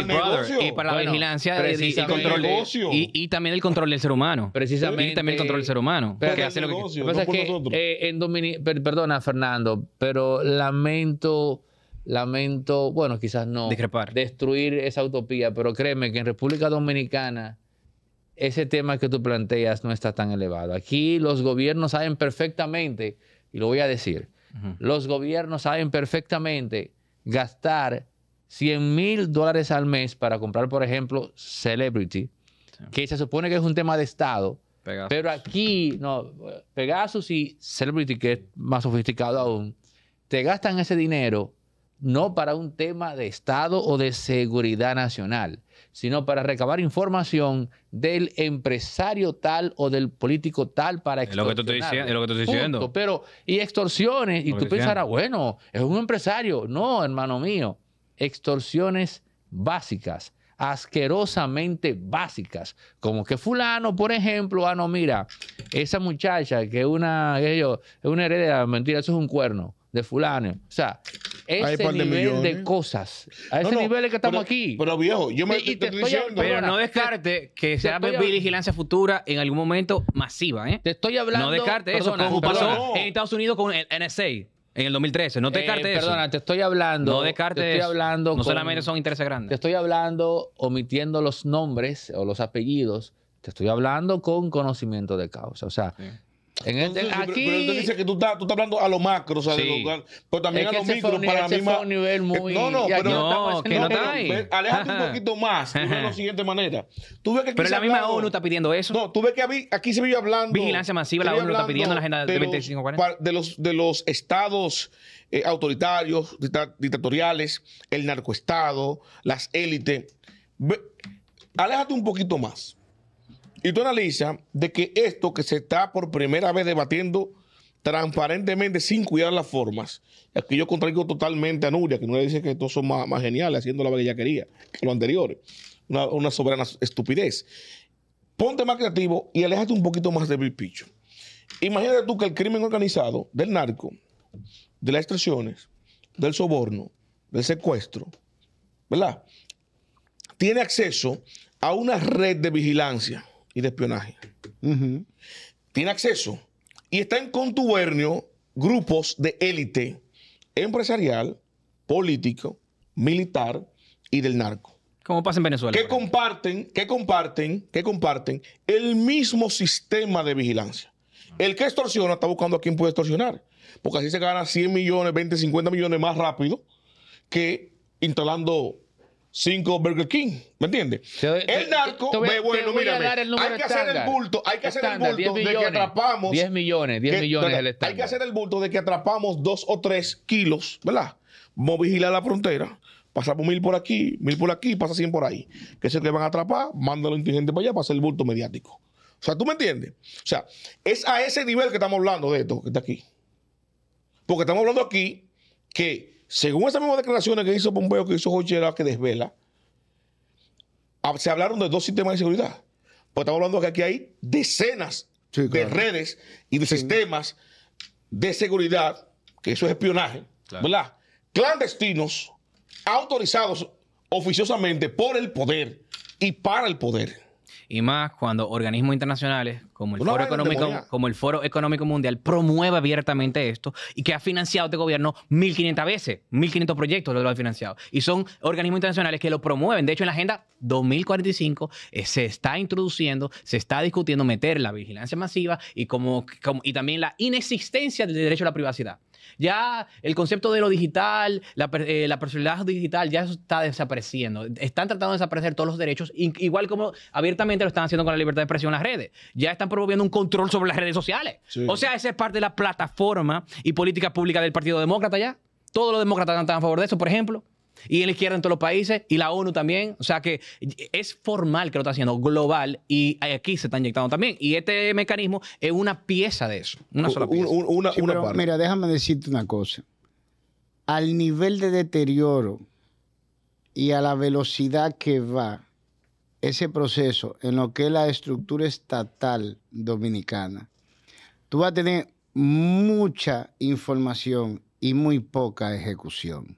Speaker 1: y para la vigilancia y, control y, también el control del ser humano *laughs* precisamente también el control del ser humano que
Speaker 4: en perdona Fernando pero lamento lamento bueno quizás no Discrepar. destruir esa utopía pero créeme que en República Dominicana ese tema que tú planteas no está tan elevado. Aquí los gobiernos saben perfectamente, y lo voy a decir, los gobiernos saben perfectamente gastar 100 mil dólares al mes para comprar, por ejemplo, Celebrity, que se supone que es un tema de Estado, pero aquí, no, Pegasus y Celebrity, que es más sofisticado aún, te gastan ese dinero no para un tema de Estado o de seguridad nacional, sino para recabar información del empresario tal o del político tal para extorsionar. Es lo que diciendo. Pero, y extorsiones, y tú pensarás, bueno, es un empresario. No, hermano mío, extorsiones básicas, asquerosamente básicas, como que fulano, por ejemplo, ah, no, mira, esa muchacha que una, es una heredera, mentira, eso es un cuerno de fulano. O sea, ese nivel de, cosas. A ese nivel
Speaker 2: es que estamos aquí. Pero viejo,
Speaker 4: yo me estoy, diciendo, Pero no
Speaker 1: descarte que sea vigilancia futura en algún momento masiva, ¿eh? Te estoy hablando. No descarte eso, pasó en Estados Unidos con el NSA. En el 2013, no te eh, descarte eso. Perdona, te estoy hablando. No te estoy hablando no solamente son intereses grandes.
Speaker 4: Te estoy hablando omitiendo los nombres o los apellidos. Te estoy hablando con conocimiento de causa. O sea, en aquí, pero, tú que
Speaker 2: tú estás, tú estás hablando a lo macro, o sea, pero también a lo micro para ese misma un nivel
Speaker 4: muy... No, no, pero...
Speaker 1: que aléjate un poquito más, de la siguiente
Speaker 2: manera. pero la misma ONU está pidiendo eso. No, tú ves que aquí, se vio hablando... Vigilancia masiva, la ONU está pidiendo en la agenda de 2540. De los, de los estados eh, autoritarios, dictatoriales, el narcoestado, las élites. aléjate un poquito más. Y tú analizas de que esto que se está por primera vez debatiendo transparentemente, sin cuidar las formas, aquí yo contraigo totalmente a Nuria, que no le dice que estos son más, geniales haciendo la bellaquería que lo anterior. Una, soberana estupidez. Ponte más creativo y aléjate un poquito más de mi Imagínate tú que el crimen organizado del narco, de las extorsiones, del soborno, del secuestro, ¿verdad? Tiene acceso a una red de vigilancia y de espionaje. Tiene acceso y está en contubernio grupos de élite empresarial, político, militar y del narco. Como pasa en Venezuela. Que comparten, que comparten, que comparten el mismo sistema de vigilancia. Ah. El que extorsiona está buscando a quien puede extorsionar. Porque así se gana 100 millones, 20, 50 millones más rápido que instalando cinco Burger King. ¿Me entiendes? El
Speaker 3: narco bueno, mira, hay que hacer el bulto, hay que hacer el bulto de que atrapamos. 10
Speaker 2: millones, 10 millones del el Hay que hacer el bulto de que atrapamos dos o tres kilos, ¿verdad? Vamos a vigilar la frontera. Pasamos mil por aquí, mil por aquí, pasa 100 por ahí. Que se el que van a atrapar, mándalo inteligente para allá para hacer el bulto mediático. O sea, ¿tú me entiendes? O sea, es a ese nivel que estamos hablando de esto que está aquí. Porque estamos hablando aquí que según esas mismas declaraciones que hizo Pompeo, que hizo Jochera, que desvela, ah, se hablaron de dos sistemas de seguridad. Pues estamos hablando de que aquí hay decenas de redes y de sistemas de seguridad, que eso es espionaje, ¿verdad? Clandestinos, autorizados oficiosamente por el poder y para el poder
Speaker 1: y más cuando organismos internacionales como el, Foro Económico, como el Foro Económico Mundial promueve abiertamente esto y que ha financiado este gobierno 1.500 veces, 1.500 proyectos lo han financiado. Y son organismos internacionales que lo promueven. De hecho, en la Agenda 2045 eh, se está introduciendo, se está discutiendo meter la vigilancia masiva y, como, y también la inexistencia del derecho a la privacidad. Ya el concepto de lo digital, eh, la, personalidad digital, ya está desapareciendo. Están tratando de desaparecer todos los derechos, igual como abiertamente lo están haciendo con la libertad de expresión en las redes. Ya están promoviendo un control sobre las redes sociales. O sea, esa es parte de la plataforma y política pública del Partido Demócrata ya. Todos los demócratas están a favor de eso, por ejemplo y en la izquierda en todos los países y la ONU también. O sea que es formal que lo está haciendo global y aquí se está inyectando también. Y este mecanismo es una pieza de eso, una sola pieza.
Speaker 3: Mira, déjame decirte una cosa. Al nivel de deterioro y a la velocidad que va ese proceso en lo que es la estructura estatal dominicana, tú vas a tener mucha información y muy poca ejecución.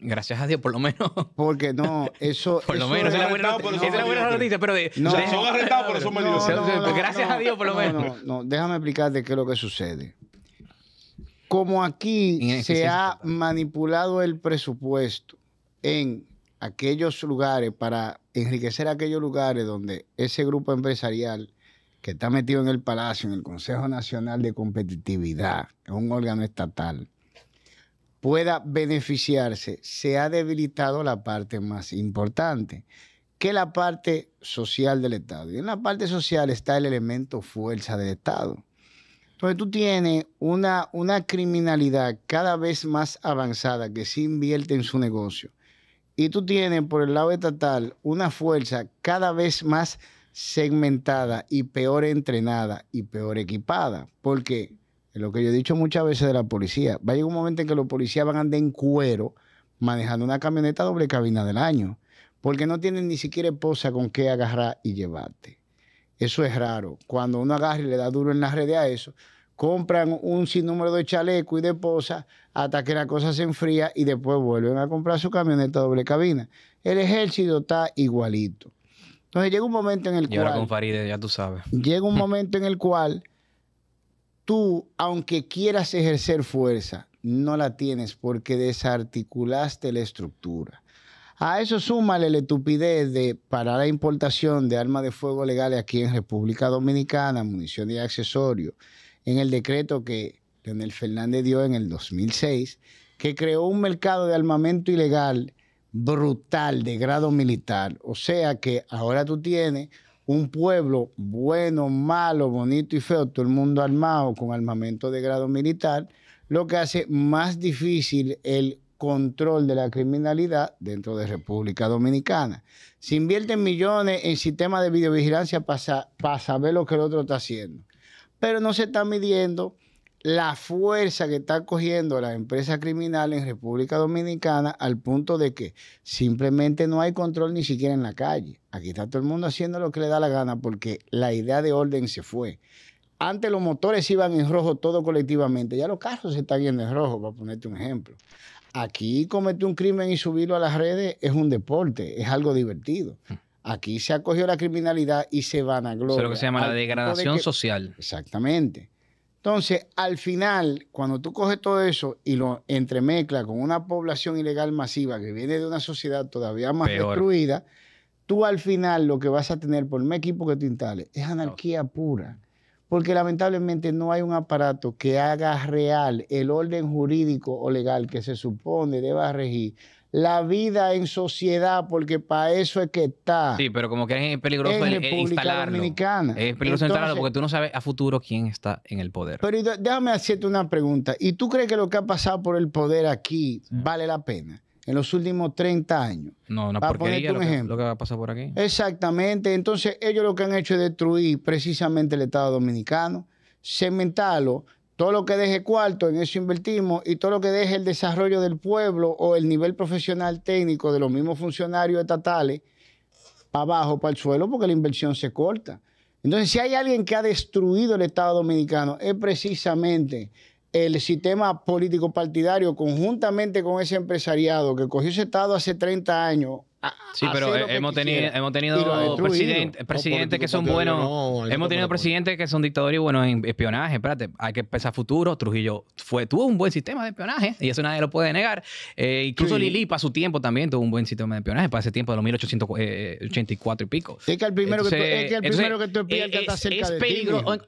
Speaker 3: Gracias a Dios, por lo menos. Porque no, *laughs* eso. por lo menos, es la buena, noticia,
Speaker 1: pero. no, son arrestados, pero son gracias a Dios, por lo menos.
Speaker 3: No, déjame explicarte qué es lo que sucede. Como aquí se ha manipulado el presupuesto en aquellos lugares para enriquecer aquellos lugares donde ese grupo empresarial que está metido en el Palacio, en el Consejo Nacional de Competitividad, es un órgano estatal, pueda beneficiarse, se ha debilitado la parte más importante, que la parte social del Estado. Y en la parte social está el elemento fuerza del Estado. Entonces tú tienes una, una criminalidad cada vez más avanzada que se invierte en su negocio. Y tú tienes por el lado estatal una fuerza cada vez más segmentada y peor entrenada y peor equipada. Porque lo que yo he dicho muchas veces de la policía. Va a llegar un momento en que los policías van a andar en cuero manejando una camioneta doble cabina del año, porque no tienen ni siquiera esposa con qué agarrar y llevarte. Eso es raro. Cuando uno agarra y le da duro en las redes a eso, compran un sinnúmero de chaleco y de posa hasta que la cosa se enfría y después vuelven a comprar su camioneta doble cabina. El ejército está igualito. Entonces llega un momento en el cual... Ahora con
Speaker 1: Faride, ya tú sabes.
Speaker 3: Llega un *laughs* momento en el cual tú, aunque quieras ejercer fuerza, no la tienes porque desarticulaste la estructura. A eso súmale la estupidez de parar la importación de armas de fuego legales aquí en República Dominicana, munición y accesorios, en el decreto que Leonel Fernández dio en el 2006, que creó un mercado de armamento ilegal brutal de grado militar. O sea que ahora tú tienes un pueblo bueno, malo, bonito y feo, todo el mundo armado con armamento de grado militar, lo que hace más difícil el control de la criminalidad dentro de República Dominicana. Se invierten millones en sistemas de videovigilancia para, para saber lo que el otro está haciendo, pero no se está midiendo la fuerza que está cogiendo la empresa criminal en República Dominicana al punto de que simplemente no hay control ni siquiera en la calle. Aquí está todo el mundo haciendo lo que le da la gana porque la idea de orden se fue. Antes los motores iban en rojo todo colectivamente, ya los carros se están viendo en rojo, para ponerte un ejemplo. Aquí cometer un crimen y subirlo a las redes es un deporte, es algo divertido. Hmm. Aquí se acogió la criminalidad y se van a Eso es lo que se llama la degradación social. Exactamente. Entonces, al final, cuando tú coges todo eso y lo entremezclas con una población ilegal masiva que viene de una sociedad todavía más destruida, tú al final lo que vas a tener por el equipo que te instales es anarquía pura. Porque lamentablemente no hay un aparato que haga real el orden jurídico o legal que se supone deba regir la vida en sociedad, porque para eso es que está.
Speaker 1: Sí, pero como que es peligroso en el, República Dominicana. Es peligroso Entonces, instalarlo porque tú no sabes a futuro quién está en el poder.
Speaker 3: Pero déjame hacerte una pregunta. ¿Y tú crees que lo que ha pasado por el poder aquí vale la pena? En los últimos 30 años. No, una Para porquería lo
Speaker 1: que ha pasado por aquí.
Speaker 3: Exactamente. Entonces, ellos lo que han hecho es destruir precisamente el Estado dominicano, cementarlo todo lo que deje cuarto, en eso invertimos, y todo lo que deje el desarrollo del pueblo o el nivel profesional técnico de los mismos funcionarios estatales, para abajo, para el suelo, porque la inversión se corta. Entonces, si hay alguien que ha destruido el Estado dominicano, es precisamente el sistema político partidario conjuntamente con ese empresariado que cogió ese Estado hace 30 años Sí, pero hemos, tenido, presidentes que son buenos. hemos tenido
Speaker 1: presidentes que son dictadores y buenos en espionaje. Espérate, hay que pensar futuro. Trujillo fue, tuvo un buen sistema de espionaje y eso nadie lo puede negar. Eh, incluso Lili, para su tiempo, también tuvo un buen sistema de espionaje, para ese tiempo de los 1884 eh, y pico. Es que el primero es está cerca de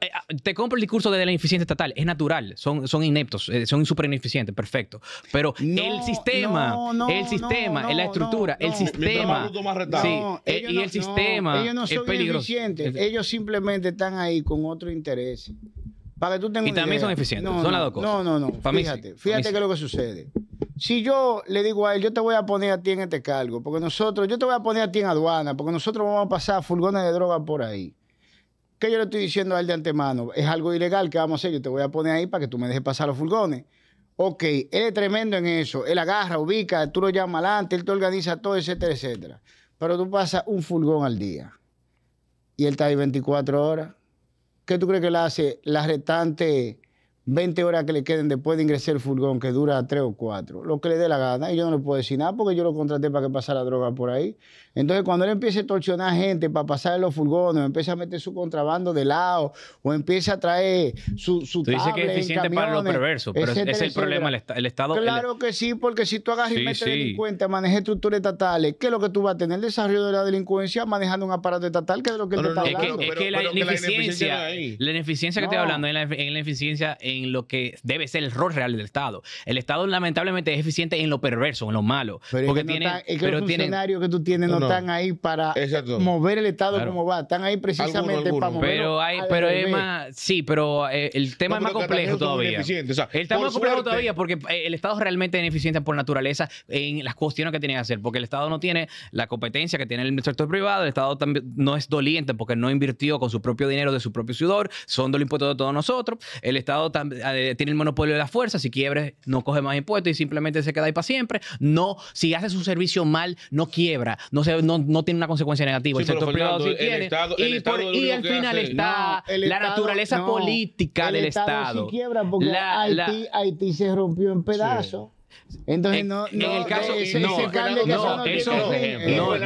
Speaker 1: te compro el discurso de la ineficiencia estatal. Es natural. Son, son ineptos, eh, son súper ineficientes. Perfecto. Pero el sistema, el sistema, la estructura, el sistema sí, eh, y el sistema. ellos no son eficientes.
Speaker 3: Ellos simplemente están ahí con otro interés. Para que tú tengas y también son eficientes. son las dos cosas. No, no, no. fíjate, fíjate qué es lo que sucede. Si yo le digo a él, yo te voy a poner a ti en este cargo, porque nosotros, yo te voy a poner a ti en aduana, porque nosotros vamos a pasar furgones de droga por ahí. ¿Qué yo le estoy diciendo a él de antemano? Es algo ilegal que vamos a hacer, yo te voy a poner ahí para que tú me dejes pasar los furgones. Ok, él es tremendo en eso. Él agarra, ubica, tú lo llamas adelante, él te organiza todo, etcétera, etcétera. Pero tú pasas un furgón al día y él está ahí 24 horas. ¿Qué tú crees que le hace las restantes 20 horas que le queden después de ingresar el furgón, que dura 3 o 4? Lo que le dé la gana. Y yo no le puedo decir nada porque yo lo contraté para que pasara droga por ahí. Entonces, cuando él empieza a torsionar gente para pasar en los furgones, empieza a meter su contrabando de lado, o empieza a traer su, su Tú dices que es eficiente para lo perverso, pero es el problema, el, el, Estado... Claro que sí, porque si tú hagas y metes delincuentes, manejas estructuras estatales, ¿qué es lo que tú vas a tener? El desarrollo de la delincuencia manejando un aparato estatal, que es lo que te está hablando. Es que, la, ineficiencia, que
Speaker 1: la ineficiencia, que te estoy hablando es la, la ineficiencia en lo que debe ser el rol real del Estado. El Estado lamentablemente es eficiente en lo perverso, en lo malo. porque tiene, el funcionario que
Speaker 3: tú tienes están ahí para mover el Estado como va, están ahí precisamente para mover. Pero, hay, pero es más,
Speaker 1: sí, pero eh, el tema es más complejo todavía. el tema es complejo todavía porque eh, el Estado realmente es ineficiente por naturaleza en las cuestiones que tiene que hacer, porque el Estado no tiene la competencia que tiene el sector privado, el Estado también no es doliente porque no invirtió con su propio dinero de su propio sudor, son del impuestos de todos nosotros, el Estado eh, tiene el monopolio de la fuerza, si quiebre, no coge más impuestos y simplemente se queda ahí para siempre, no, si hace su servicio mal, no quiebra, no se no, tiene una consecuencia negativa. el sector privado sí y, al final está la naturaleza política del Estado. porque
Speaker 3: Haití, se rompió en pedazos. Entonces, no, en el caso, no, no, no, no, no,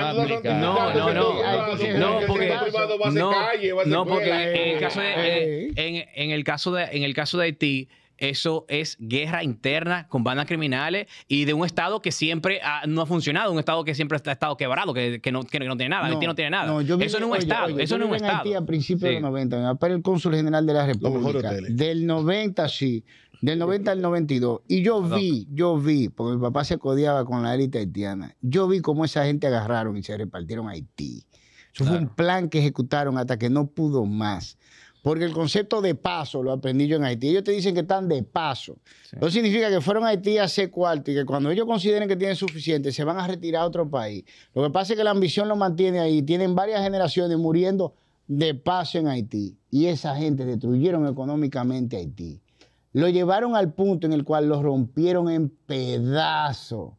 Speaker 3: no, no,
Speaker 2: no, no, porque
Speaker 1: en el caso en el caso de Haití eso es guerra interna con bandas criminales y de un Estado que siempre no ha funcionado, un Estado que siempre ha estado quebrado, que, no, tiene nada, no tiene nada. eso no es un Estado. eso no es un Estado. Haití a principios de los
Speaker 3: 90, para el cónsul general de la República. Del 90, sí. Del 90 al 92. Y yo vi, yo vi, porque mi papá se codiaba con la élite haitiana, yo vi cómo esa gente agarraron y se repartieron a Haití. Eso fue un plan que ejecutaron hasta que no pudo más porque el concepto de paso lo aprendí yo en Haití. Ellos te dicen que están de paso. No significa que fueron a Haití hace cuarto y que cuando ellos consideren que tienen suficiente se van a retirar a otro país. Lo que pasa es que la ambición lo mantiene ahí. Tienen varias generaciones muriendo de paso en Haití y esa gente destruyeron económicamente Haití. Lo llevaron al punto en el cual lo rompieron en pedazos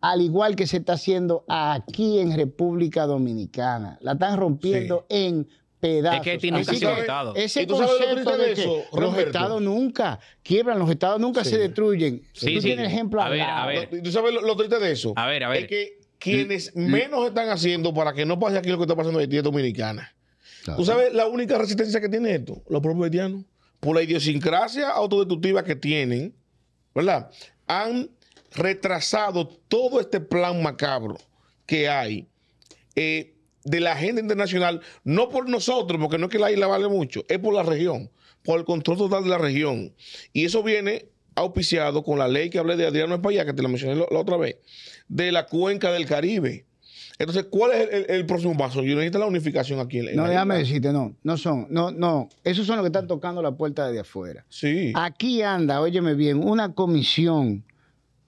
Speaker 3: al igual que se está haciendo aquí en República Dominicana. La están rompiendo en es que tiene nunca ha de, de eso, los Estados nunca quiebran, los Estados nunca se destruyen. tú tienes el ejemplo a ver, a
Speaker 2: ver. ¿Tú sabes lo, triste de eso? A ver, a ver. Es que quienes menos están haciendo para que no pase aquí lo que está pasando en Haití es Dominicana. ¿Tú sabes la única resistencia que tiene esto? Los propios haitianos. Por la idiosincrasia autodestructiva que tienen, ¿verdad? Han retrasado todo este plan macabro que hay. Eh, de la agenda internacional, no por nosotros, porque no es que la isla vale mucho, es por la región, por el control total de la región. Y eso viene auspiciado con la ley que hablé de Adriano España, que te la mencioné la otra vez, de la cuenca del Caribe. Entonces, ¿cuál es el, próximo paso? Yo necesito la unificación aquí. En, isla. no, déjame
Speaker 3: decirte, no, no son, no, no, esos son los que están tocando la puerta de afuera. Sí. Aquí anda, óyeme bien, una comisión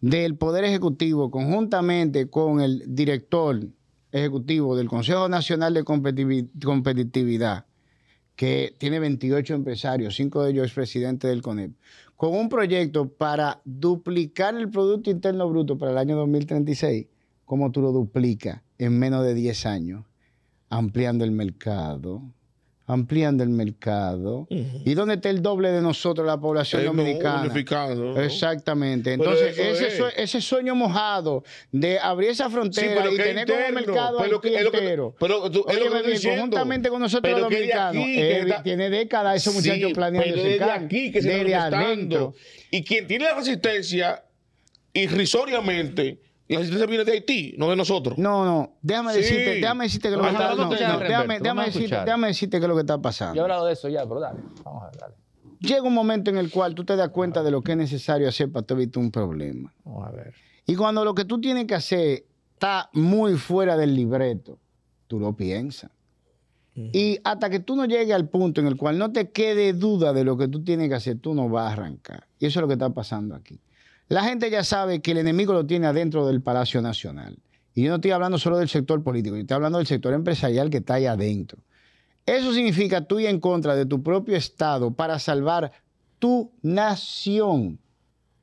Speaker 3: del Poder Ejecutivo conjuntamente con el director Ejecutivo del Consejo Nacional de Competitividad, que tiene 28 empresarios, cinco de ellos presidente del CONEP, con un proyecto para duplicar el Producto Interno Bruto para el año 2036, ¿cómo tú lo duplicas en menos de 10 años? Ampliando el mercado, ampliando el mercado. ¿Y dónde está el doble de nosotros, la población dominicana? Exactamente. Entonces, ese, sueño mojado de abrir esa frontera y tener todo el mercado pero que, entero. Pero tú, lo que conjuntamente con nosotros los dominicanos, eh, tiene décadas esos muchachos sí, planeando desde aquí que se
Speaker 2: Y quien tiene la resistencia irrisoriamente la asistencia viene de Haití, no de nosotros. No, no. Déjame
Speaker 4: decirte, déjame decirte que lo que está pasando. Déjame
Speaker 3: decirte lo que está pasando. Yo he
Speaker 4: hablado de eso ya, pero dale. Vamos a ver,
Speaker 3: Llega un momento en el cual tú te das cuenta de lo que es necesario hacer para evitar un problema. Vamos a ver. Y cuando lo que tú tienes que hacer está muy fuera del libreto, tú lo piensas. Y hasta que tú no llegues al punto en el cual no te quede duda de lo que tú tienes que hacer, tú no vas a arrancar. Y eso es lo que está pasando aquí. La gente ya sabe que el enemigo lo tiene adentro del Palacio Nacional. Y yo no estoy hablando solo del sector político, yo estoy hablando del sector empresarial que está ahí adentro. Eso significa tú ir en contra de tu propio Estado para salvar tu nación.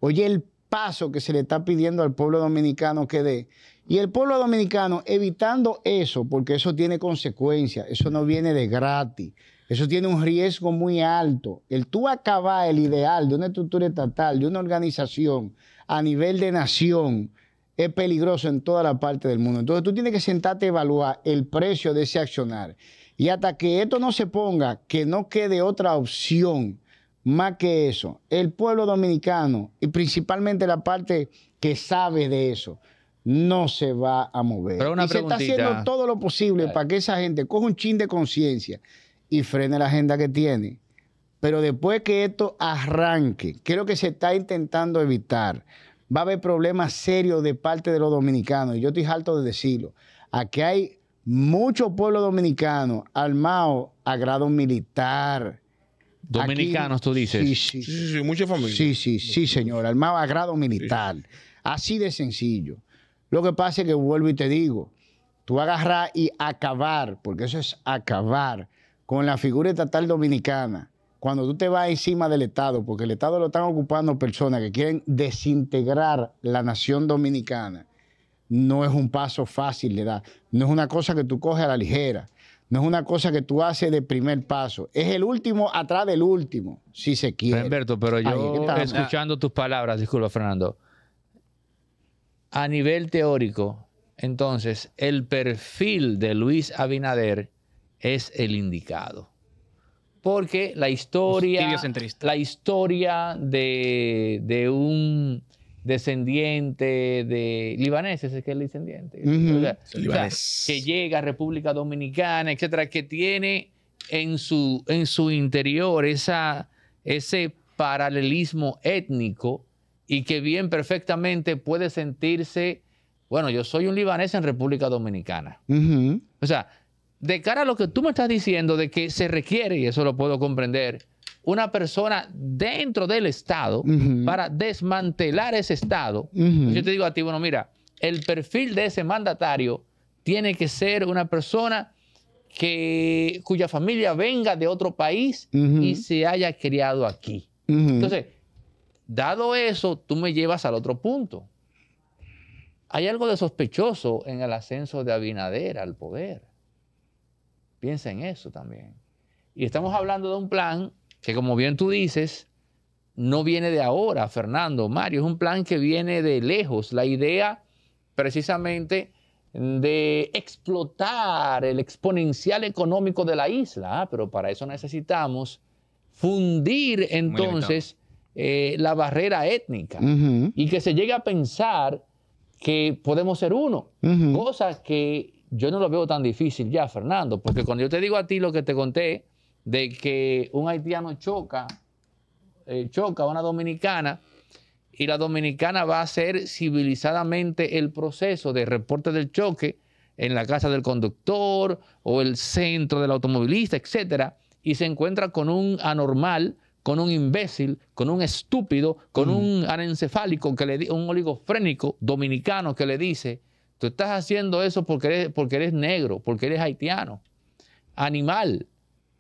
Speaker 3: Oye, el paso que se le está pidiendo al pueblo dominicano que dé. Y el pueblo dominicano evitando eso, porque eso tiene consecuencias, eso no viene de gratis. Eso tiene un riesgo muy alto. El tú acabar el ideal de una estructura estatal, de una organización a nivel de nación, es peligroso en toda la parte del mundo. Entonces tú tienes que sentarte a evaluar el precio de ese accionar. Y hasta que esto no se ponga, que no quede otra opción más que eso, el pueblo dominicano y principalmente la parte que sabe de eso, no se va a mover. y se está haciendo todo lo posible para que esa gente coja un chin de conciencia y frene la agenda que tiene. Pero después que esto arranque, creo que se está intentando evitar, va a haber problemas serios de parte de los dominicanos. Y yo estoy harto de decirlo. Aquí hay mucho pueblo dominicano armado a grado militar.
Speaker 4: Dominicanos, tú dices. Sí,
Speaker 3: sí, sí, sí, sí Sí, sí, sí, señor. Armado a grado militar. Así de sencillo. Lo que pasa es que vuelvo y te digo, tú agarrar y acabar, porque eso es acabar con la figura estatal dominicana, cuando tú te vas encima del Estado, porque el Estado lo están ocupando personas que quieren desintegrar la nación dominicana, no es un paso fácil de dar, no es una cosa que tú coges a la ligera, no es una cosa que tú haces de primer paso, es el último atrás del último, si se quiere. Alberto, pero yo escuchando tus palabras, disculpa Fernando, a nivel teórico,
Speaker 4: entonces el perfil de Luis Abinader es el indicado. Porque la historia, la historia de, un descendiente de libaneses, es que es el descendiente, que llega a República Dominicana, etcétera, que tiene en su, en su interior esa, ese paralelismo étnico y que bien perfectamente puede sentirse, bueno, yo soy un libanés en República Dominicana. O sea, de cara a lo que tú me estás diciendo de que se requiere, y eso lo puedo comprender, una persona dentro del Estado para desmantelar ese Estado. Yo te digo a ti, bueno, mira, el perfil de ese mandatario tiene que ser una persona que, cuya familia venga de otro país y se haya criado aquí. Entonces, dado eso, tú me llevas al otro punto. Hay algo de sospechoso en el ascenso de Abinader al poder. Piensa en eso también. Y estamos hablando de un plan que, como bien tú dices, no viene de ahora, Fernando, Mario, es un plan que viene de lejos. La idea precisamente de explotar el exponencial económico de la isla, ¿ah? pero para eso necesitamos fundir entonces eh, la barrera étnica y que se llegue a pensar que podemos ser uno, cosa que yo no lo veo tan difícil ya, Fernando, porque cuando yo te digo a ti lo que te conté de que un haitiano choca, eh, choca a una dominicana y la dominicana va a hacer civilizadamente el proceso de reporte del choque en la casa del conductor o el centro del automovilista, etcétera, y se encuentra con un anormal, con un imbécil, con un estúpido, con mm. un anencefálico que le un oligofrénico dominicano que le dice Tú estás haciendo eso porque eres, porque eres negro, porque eres haitiano, animal.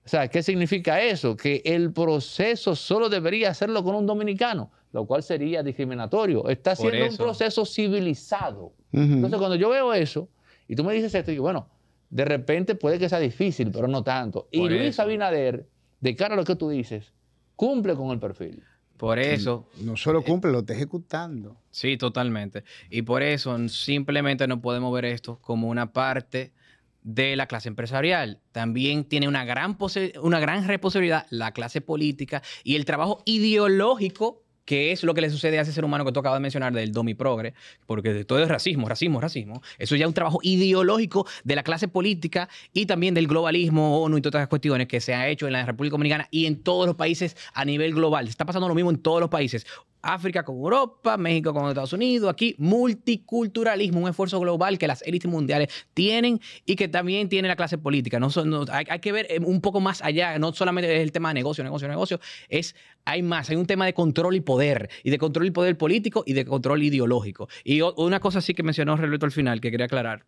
Speaker 4: O sea, ¿qué significa eso? Que el proceso solo debería hacerlo con un dominicano, lo cual sería discriminatorio. Está haciendo un proceso civilizado. Entonces, cuando yo veo eso, y tú me dices esto, y bueno, de repente puede que sea difícil, pero no tanto. y Luis Abinader, de cara a lo que tú dices, cumple con el perfil.
Speaker 1: Por eso. No solo eh, cumple, lo está ejecutando. Sí, totalmente. Y por eso simplemente no podemos ver esto como una parte de la clase empresarial. También tiene una gran, una gran responsabilidad la clase política y el trabajo ideológico que es lo que le sucede a ese ser humano que tú acabas de mencionar del progre porque todo es racismo, racismo, racismo. Eso ya es un trabajo ideológico de la clase política y también del globalismo, ONU y todas esas cuestiones que se ha hecho en la República Dominicana y en todos los países a nivel global. Está pasando lo mismo en todos los países. África con Europa, México con Estados Unidos, aquí multiculturalismo, un esfuerzo global que las élites mundiales tienen y que también tiene la clase política. No, hay, que ver eh, un poco más allá, no solamente es el tema de negocio, negocio, negocio, es hay más, hay un tema de control y poder, y de control y poder político y de control ideológico. Y una cosa sí que mencionó Roberto al final que quería aclarar.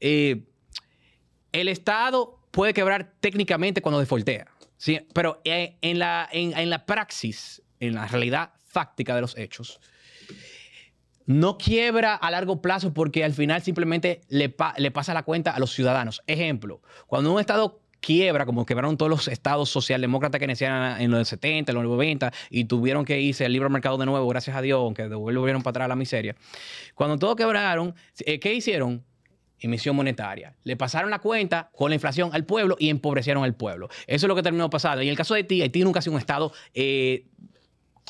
Speaker 1: Eh, el Estado puede quebrar técnicamente cuando defoltea, ¿sí? pero eh, en la, en la praxis, en la realidad fáctica de los hechos. No quiebra a largo plazo porque al final simplemente le, pasa la cuenta a los ciudadanos. Ejemplo, cuando un Estado quiebra, como quebraron todos los estados socialdemócratas que nacían en los 70, en los 90, y tuvieron que irse al libre mercado de nuevo, gracias a Dios, aunque volvieron para atrás la miseria. Cuando todos quebraron, eh, ¿qué hicieron? Emisión monetaria. Le pasaron la cuenta con la inflación al pueblo y empobrecieron al pueblo. Eso es lo que terminó pasando. Y en el caso de Haití, Haití nunca ha sido un estado eh,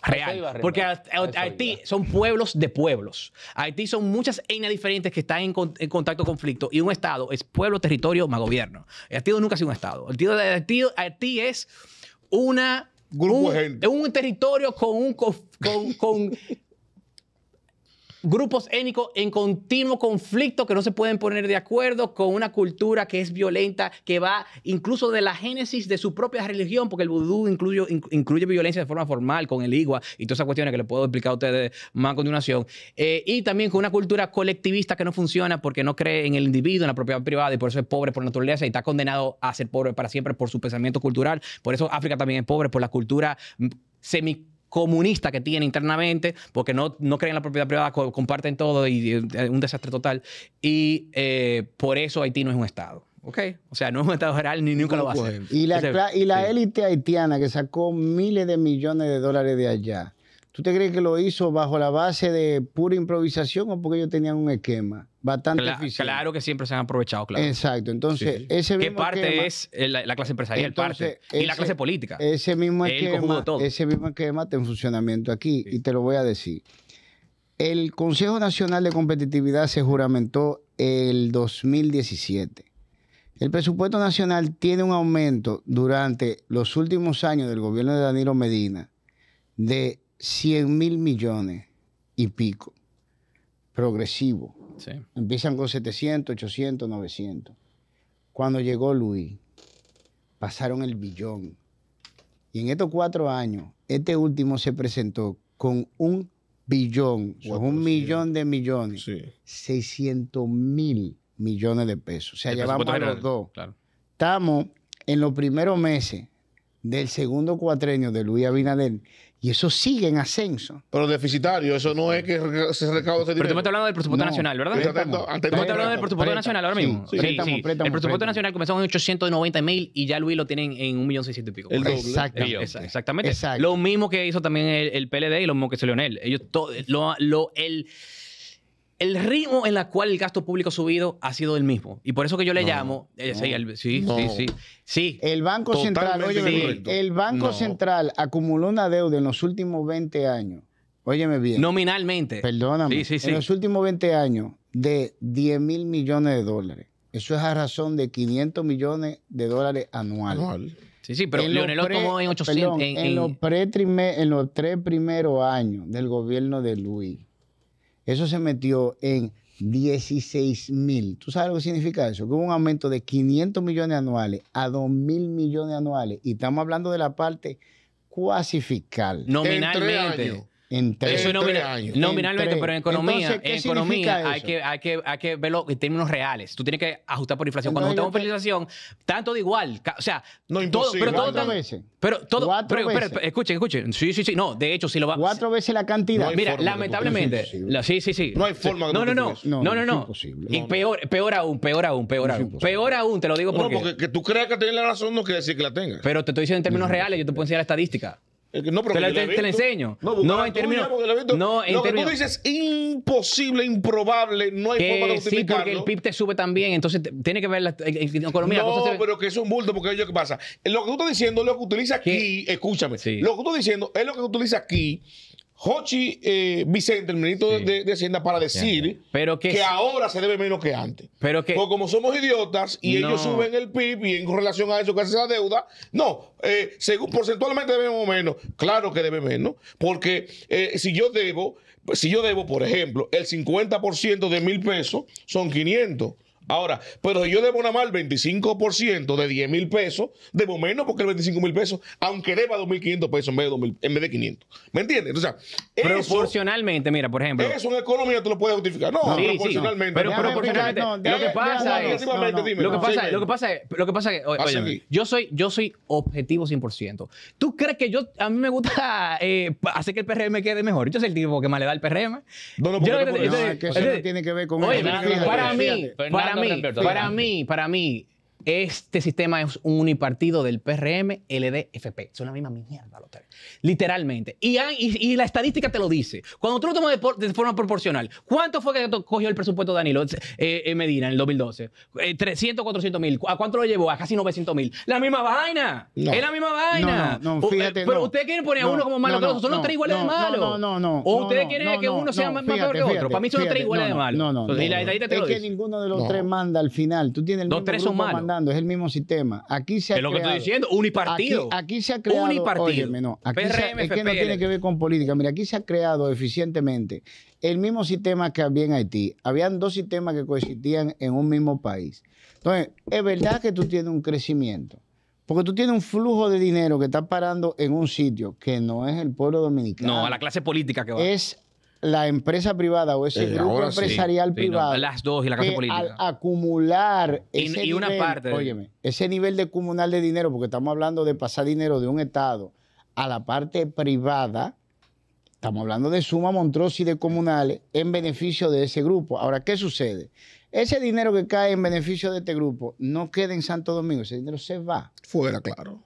Speaker 1: Real. Porque Haití son pueblos de pueblos. Haití son muchas etnias diferentes que están en, contacto conflicto. Y un Estado es pueblo, territorio, más gobierno. Haití nunca ha sido un Estado. Haití es una un, un, territorio con un, con, con, grupos étnicos en continuo conflicto que no se pueden poner de acuerdo con una cultura que es violenta, que va incluso de la génesis de su propia religión, porque el vudú incluye, incluye violencia de forma formal con el igua y todas esas cuestiones que les puedo explicar a ustedes más a continuación. Eh, y también con una cultura colectivista que no funciona porque no cree en el individuo, en la propiedad privada y por eso es pobre por naturaleza y está condenado a ser pobre para siempre por su pensamiento cultural. Por eso África también es pobre por la cultura mm, semi comunista que tiene internamente, porque no, no creen en la propiedad privada, comparten todo y, es eh, un desastre total. Y eh, por eso Haití no es un Estado. ¿ok? O sea, no es un Estado general ni nunca lo va a ser Y la,
Speaker 3: élite haitiana que sacó miles de millones de dólares de allá ¿Tú te crees que lo hizo bajo la base de pura improvisación o porque ellos tenían un esquema bastante
Speaker 1: difícil? Claro que siempre se han aprovechado, claro.
Speaker 3: Exacto. Entonces, ese mismo ¿Qué parte
Speaker 1: es la, clase empresarial? parte, y la clase política.
Speaker 3: Ese mismo, esquema, ese mismo esquema está en funcionamiento aquí y te lo voy a decir. El Consejo Nacional de Competitividad se juramentó el 2017. El presupuesto nacional tiene un aumento durante los últimos años del gobierno de Danilo Medina de 100 mil millones y pico, progresivo. Empiezan con 700, 800, 900. Cuando llegó Luis, pasaron el billón. Y en estos cuatro años, este último se presentó con un billón, o un millón de millones, 600 mil millones de pesos. O sea, llevamos a los dos. Estamos en los primeros meses del segundo cuatrenio de Luis Abinader y eso sigue en ascenso.
Speaker 2: Pero deficitario, eso no es que se recaude ese dinero. Pero tú me estás hablando del presupuesto nacional, ¿verdad? Préstamo, tú me estás hablando del presupuesto nacional ahora mismo. el presupuesto
Speaker 1: nacional comenzó en 890 mil y ya Luis lo tienen en 1.600.000 y pico. exacto Exactamente. Exactamente. Lo mismo que hizo también el, PLD y lo mismo que hizo Leonel. Ellos todo, lo, lo, el el ritmo en el cual el gasto público ha subido ha sido el mismo. Y por eso que yo le llamo. Eh, sí, sí, sí, El Banco Central, el Banco
Speaker 3: Central acumuló una deuda en los últimos 20 años. Óyeme bien.
Speaker 1: Nominalmente. Perdóname. Sí, sí, en los
Speaker 3: últimos 20 años, de 10 mil millones de dólares. Eso es a razón de 500 millones de dólares anuales.
Speaker 1: Sí, sí, pero en Leonel en 800.
Speaker 3: en los tres primeros años del gobierno de Luis eso se metió en 16 mil. ¿Tú sabes lo que significa eso? Que hubo un aumento de 500 millones anuales a 2 mil millones anuales. Y estamos hablando de la parte cuasi fiscal. Nominalmente. En eso Nominalmente, pero en economía, economía hay que,
Speaker 1: hay, que, verlo en términos reales. Tú tienes que ajustar por inflación. Cuando ajustamos por inflación, tanto de igual. O sea, no, pero todo veces. Pero todo. escuchen, escuchen. Sí, sí, sí. No, de hecho, si lo va. Cuatro
Speaker 3: veces la cantidad. Mira, lamentablemente.
Speaker 1: sí, sí, sí. No hay forma de no, no, no, no. No, no, no. Y peor, peor aún, peor aún, peor aún. Peor aún, te lo digo porque. porque que tú creas que tienes la razón no quiere decir que la tengas. Pero te estoy diciendo en términos reales, yo te puedo enseñar la estadística. No, pero te, la, enseño. No, no en términos. No, lo que tú dices
Speaker 2: imposible, improbable, no hay forma de justificarlo. Sí, porque el PIB
Speaker 1: te sube también, entonces tiene que ver la, la economía. No,
Speaker 2: pero que es un bulto, porque yo qué pasa. Lo que tú estás diciendo es lo que utiliza aquí, escúchame. Sí. Lo que tú estás diciendo es lo que utiliza aquí Hochi, eh, Vicente, el ministro de, Hacienda, para decir
Speaker 1: que, ahora
Speaker 2: se debe menos que antes.
Speaker 1: Pero que, Porque como somos
Speaker 2: idiotas y ellos suben el PIB y en relación a eso que hace la deuda, no, eh, según, porcentualmente debemos menos. Claro que debe menos, porque eh, si yo debo, si yo debo, por ejemplo, el 50% de mil pesos son 500. Ahora, pero si yo debo nada más el 25% de 10 mil pesos, debo menos porque el 25 mil pesos, aunque deba 2.500 pesos en vez de, en vez de 500. ¿Me entiendes? O sea,
Speaker 1: proporcionalmente, mira, por ejemplo. Eso
Speaker 2: en economía tú lo puedes justificar. No, proporcionalmente. pero proporcionalmente. lo que pasa es. Lo que pasa,
Speaker 1: es. Lo que pasa Oye, yo, soy, yo soy objetivo 100%. ¿Tú crees que yo. A mí me gusta eh, hacer que el PRM quede mejor? Yo soy el tipo que más le da el PRM. No, no, eso tiene
Speaker 3: que ver con. Oye, para mí. Para para
Speaker 1: mí, para mí, este sistema es un unipartido del PRM, LD, FP. Son la misma mierda los tres. Literalmente. Y, la estadística te lo dice. Cuando tú lo tomas de, forma proporcional, ¿cuánto fue que cogió el presupuesto de Danilo en eh, eh, Medina en el 2012? 300, 400 mil. ¿A cuánto lo llevó? A casi 900 mil. La misma vaina. es la misma vaina. No, fíjate. pero ustedes quieren poner a uno como malo que otro. Son los tres iguales de malo. No, no, no. O ustedes quieren que uno sea más, peor que otro. Para mí son los tres iguales de malo. No, no. Entonces, es que ninguno de los tres
Speaker 3: manda al final. Tú tienes el mismo los tres son malos es el mismo sistema. Aquí se ha es lo que estoy diciendo, unipartido. Aquí, se ha creado. Unipartido. no, es que no tiene que ver con política. Mira, aquí se ha creado eficientemente el mismo sistema que había en Haití. Habían dos sistemas que coexistían en un mismo país. Entonces, es verdad que tú tienes un crecimiento. Porque tú tienes un flujo de dinero que está parando en un sitio que no es el pueblo dominicano.
Speaker 1: No, a la clase política
Speaker 3: que va. Es la empresa privada o ese eh, grupo empresarial privado. las dos Al acumular ese nivel, ese nivel de comunal de dinero, porque estamos hablando de pasar dinero de un Estado a la parte privada, estamos hablando de suma montrosa y de comunales en beneficio de ese grupo. Ahora, ¿qué sucede? Ese dinero que cae en beneficio de este grupo no queda en Santo Domingo, ese dinero se va. Fuera, claro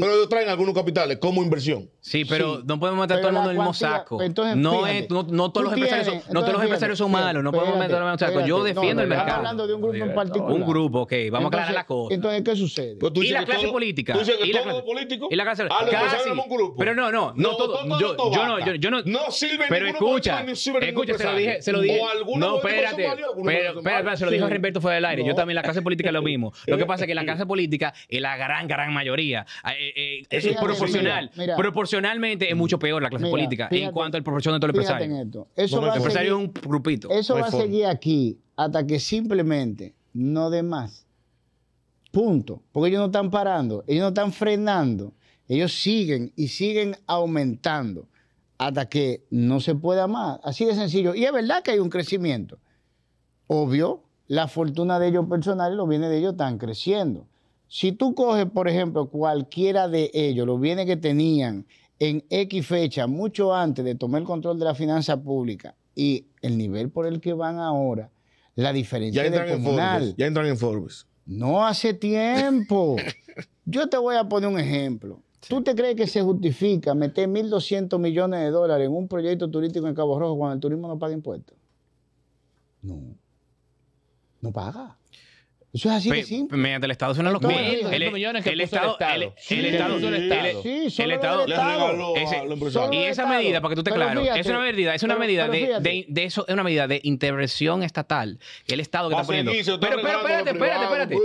Speaker 2: pero ellos traen algunos capitales como inversión.
Speaker 1: Sí, pero no podemos
Speaker 3: meter pues, a todo el mundo en el mismo saco.
Speaker 1: no, no, todos los empresarios son, no todos los empresarios son malos. No podemos meter todo el mismo saco. Yo defiendo el mercado. hablando
Speaker 3: de un grupo en particular. Un
Speaker 1: grupo, ok. Vamos a aclarar la cosa.
Speaker 3: Entonces, ¿qué sucede? Pues y la clase política. y la, todo
Speaker 1: político. Y la clase ah, política. Pero no, no. No, todo, yo, no, yo, no. No sirve Pero escucha, escucha, se lo dije. Se lo dije. No, espérate. se lo dijo Roberto fuera del aire. Yo también, la clase política es lo mismo. Lo que pasa es que la *laughs* clase política es la gran, gran mayoría. Ah, eh, eh es eh, proporcional. Proporcionalmente es mucho peor la clase política en cuanto al proporción de todo el empresario. Eso va un
Speaker 3: grupito. Eso va a seguir aquí hasta que simplemente no de más. Punto. Porque ellos no están parando, ellos no están frenando. Ellos siguen y siguen aumentando hasta que no se pueda más. Así de sencillo. Y es verdad que hay un crecimiento. Obvio, la fortuna de ellos personales, lo bienes de ellos están creciendo. Si tú coges, por ejemplo, cualquiera de ellos, los bienes que tenían en X fecha, mucho antes de tomar el control de la finanza pública y el nivel por el que van ahora, la diferencia ya entran en Forbes, ya entran en Forbes. No hace tiempo. *laughs* Yo te voy a poner un ejemplo. ¿Tú te crees que se justifica meter 1.200 millones de dólares en un proyecto turístico en Cabo Rojo cuando el turismo no paga impuestos? No.
Speaker 1: No paga. Eso es así de Mediante el Estado son los es El, millones que el, Estado, el, Estado. El Estado. Y esa medida, para que tú te claro, es una medida, es una medida de, eso, es una medida de intervención estatal el Estado que está poniendo. Pero, pero, espérate, espérate, espérate.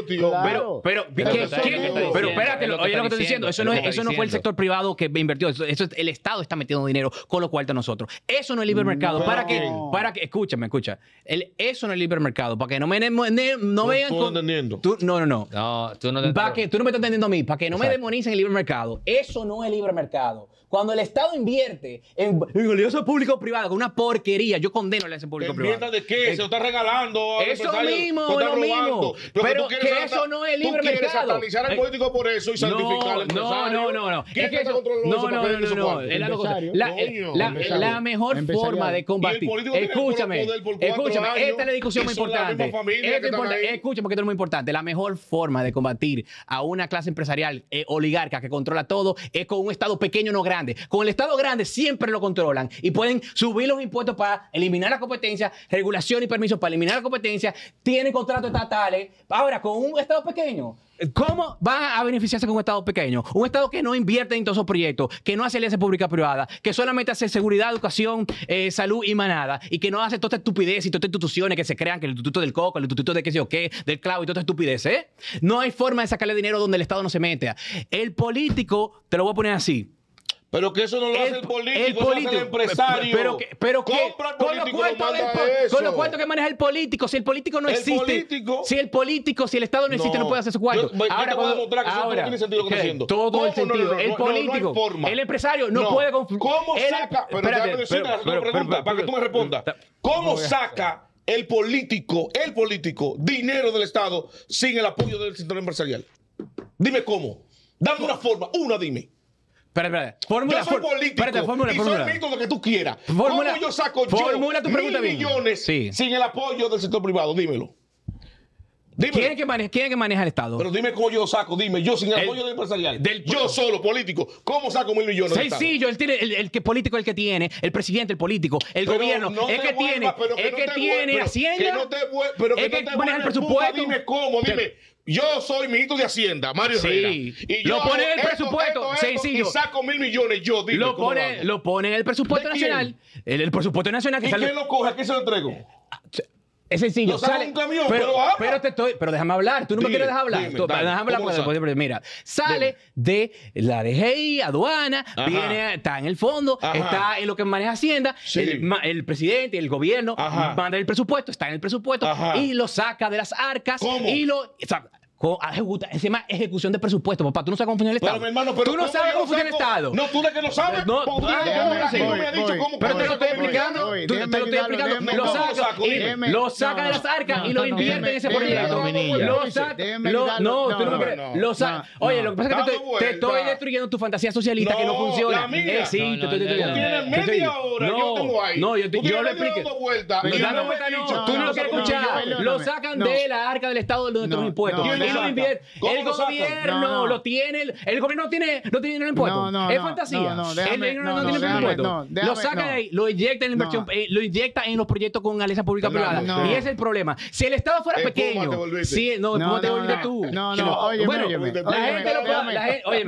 Speaker 1: Pero, pero, espérate, oye lo que estoy diciendo. Eso no, eso no fue el sector privado que invirtió. Eso, el Estado está metiendo dinero, con lo cual está nosotros. Eso no es libre mercado. Para que, para que, escúchame, escucha. eso no es libre mercado. Para que no me no vean con Tú, no, no, no. No, tú no que, tú no me estás entendiendo a mí. Para que no me demonicen el libre mercado. Eso no es libre mercado. Cuando el Estado invierte en, en público privado con una porquería, yo condeno el alianza público-privada. privado. de qué? Eh, se lo está regalando. A eso mismo, lo robando, mismo. Pero, que, eso no es libre tú quieres satanizar al eh, político
Speaker 2: por eso y santificar al No, no, no. no. ¿Quién es eso, no, no, no, no, no. Es la, eh, la,
Speaker 1: la, mejor forma de combatir. Escúchame, escúchame. Esta es la discusión muy importante. escúchame, porque esto es muy importante. La mejor forma de combatir a una clase empresarial oligarca que controla todo es con un Estado pequeño, no grande. Con el Estado grande siempre lo controlan y pueden subir los impuestos para eliminar la competencia, regulación y permisos para eliminar la competencia, tienen contratos estatales. Ahora, con un Estado pequeño, ¿Cómo van a beneficiarse con un Estado pequeño? Un Estado que no invierte en todos esos proyectos, que no hace alianza pública-privada, que solamente hace seguridad, educación, eh, salud y manada, y que no hace toda esta estupidez y todas estas instituciones que se crean, que el Instituto del Coco, el Instituto de qué sé yo qué, del Clavo y toda esta estupidez. No hay forma de sacarle dinero donde el Estado no se mete El político, te lo voy a poner así, pero que eso no lo hace el político, el hace el empresario. Pero, con los cuartos lo que maneja el político, si el político no existe, si el político, si el Estado no existe, no, puede hacer su cuarto. ahora, cuando, demostrar que ahora, tiene sentido que Todo el sentido. el político, el empresario no, puede ¿Cómo em- saca?
Speaker 2: Pero pregunta para que tú me respondas. ¿Cómo saca el político, el político, dinero del Estado sin el apoyo del sector empresarial? Dime cómo. Dame una forma, una dime. Espera, espera. Fórmula, yo soy político espérate, fórmula, y lo que tú quieras.
Speaker 1: ¿Cómo yo saco yo mil
Speaker 2: millones sin el apoyo del sector privado? Dímelo. ¿Quién, es que maneja, que maneja el Estado? Pero dime cómo yo saco, dime, yo sin el, apoyo del empresarial. Del, yo solo, político, ¿cómo saco mil millones? Sencillo,
Speaker 1: el, el, el, político político el que tiene, el presidente, el político, el gobierno, es el que tiene, es el que tiene Hacienda, que, el
Speaker 2: que maneja el presupuesto. dime cómo, dime yo soy ministro de Hacienda, Mario sí. y lo pone en el presupuesto, esto, saco mil millones yo, digo lo pone, en el presupuesto nacional.
Speaker 1: El, el, presupuesto nacional que ¿Y quién lo coge? ¿A quién se lo entrego? Ah, es sencillo. sale, un camión, pero, pero, te estoy, pero déjame hablar. Tú no me quieres dejar hablar. Dime, Tú, déjame hablar. Porque, mira, sale de la DGI, aduana, viene, está en el fondo, está en lo que maneja Hacienda, el, presidente, el gobierno, manda el presupuesto, está en el presupuesto y lo saca de las arcas y lo ejecuta, se llama ejecución de presupuesto, papá. Tú no sabes cómo funciona el Estado. tú no sabes cómo funciona el Estado. No, tú de que lo sabes. No, ah, Pero te lo estoy explicando. Te lo estoy explicando. Lo saca, lo saca de las arcas y lo invierten en ese proyecto. Lo saca. No, tú no Lo Oye, lo que pasa es que te estoy destruyendo tu fantasía socialista que no funciona. Eh, sí, te estoy destruyendo. Tú tienes media hora. Yo tengo ahí. No, yo lo explico. Tú no lo quieres escuchar. Lo sacan de la arca del Estado de nuestros impuestos. El gobierno lo tiene. El, gobierno tiene, no tiene dinero impuestos. es fantasía. el gobierno no, tiene impuestos. lo sacan ahí, lo inyecta en inversión, eh, lo inyecta en los proyectos con alianza pública privada. Y ese es el problema. Si el Estado fuera pequeño. si, no, no, te volviste tú. No, no, oye, bueno, la gente lo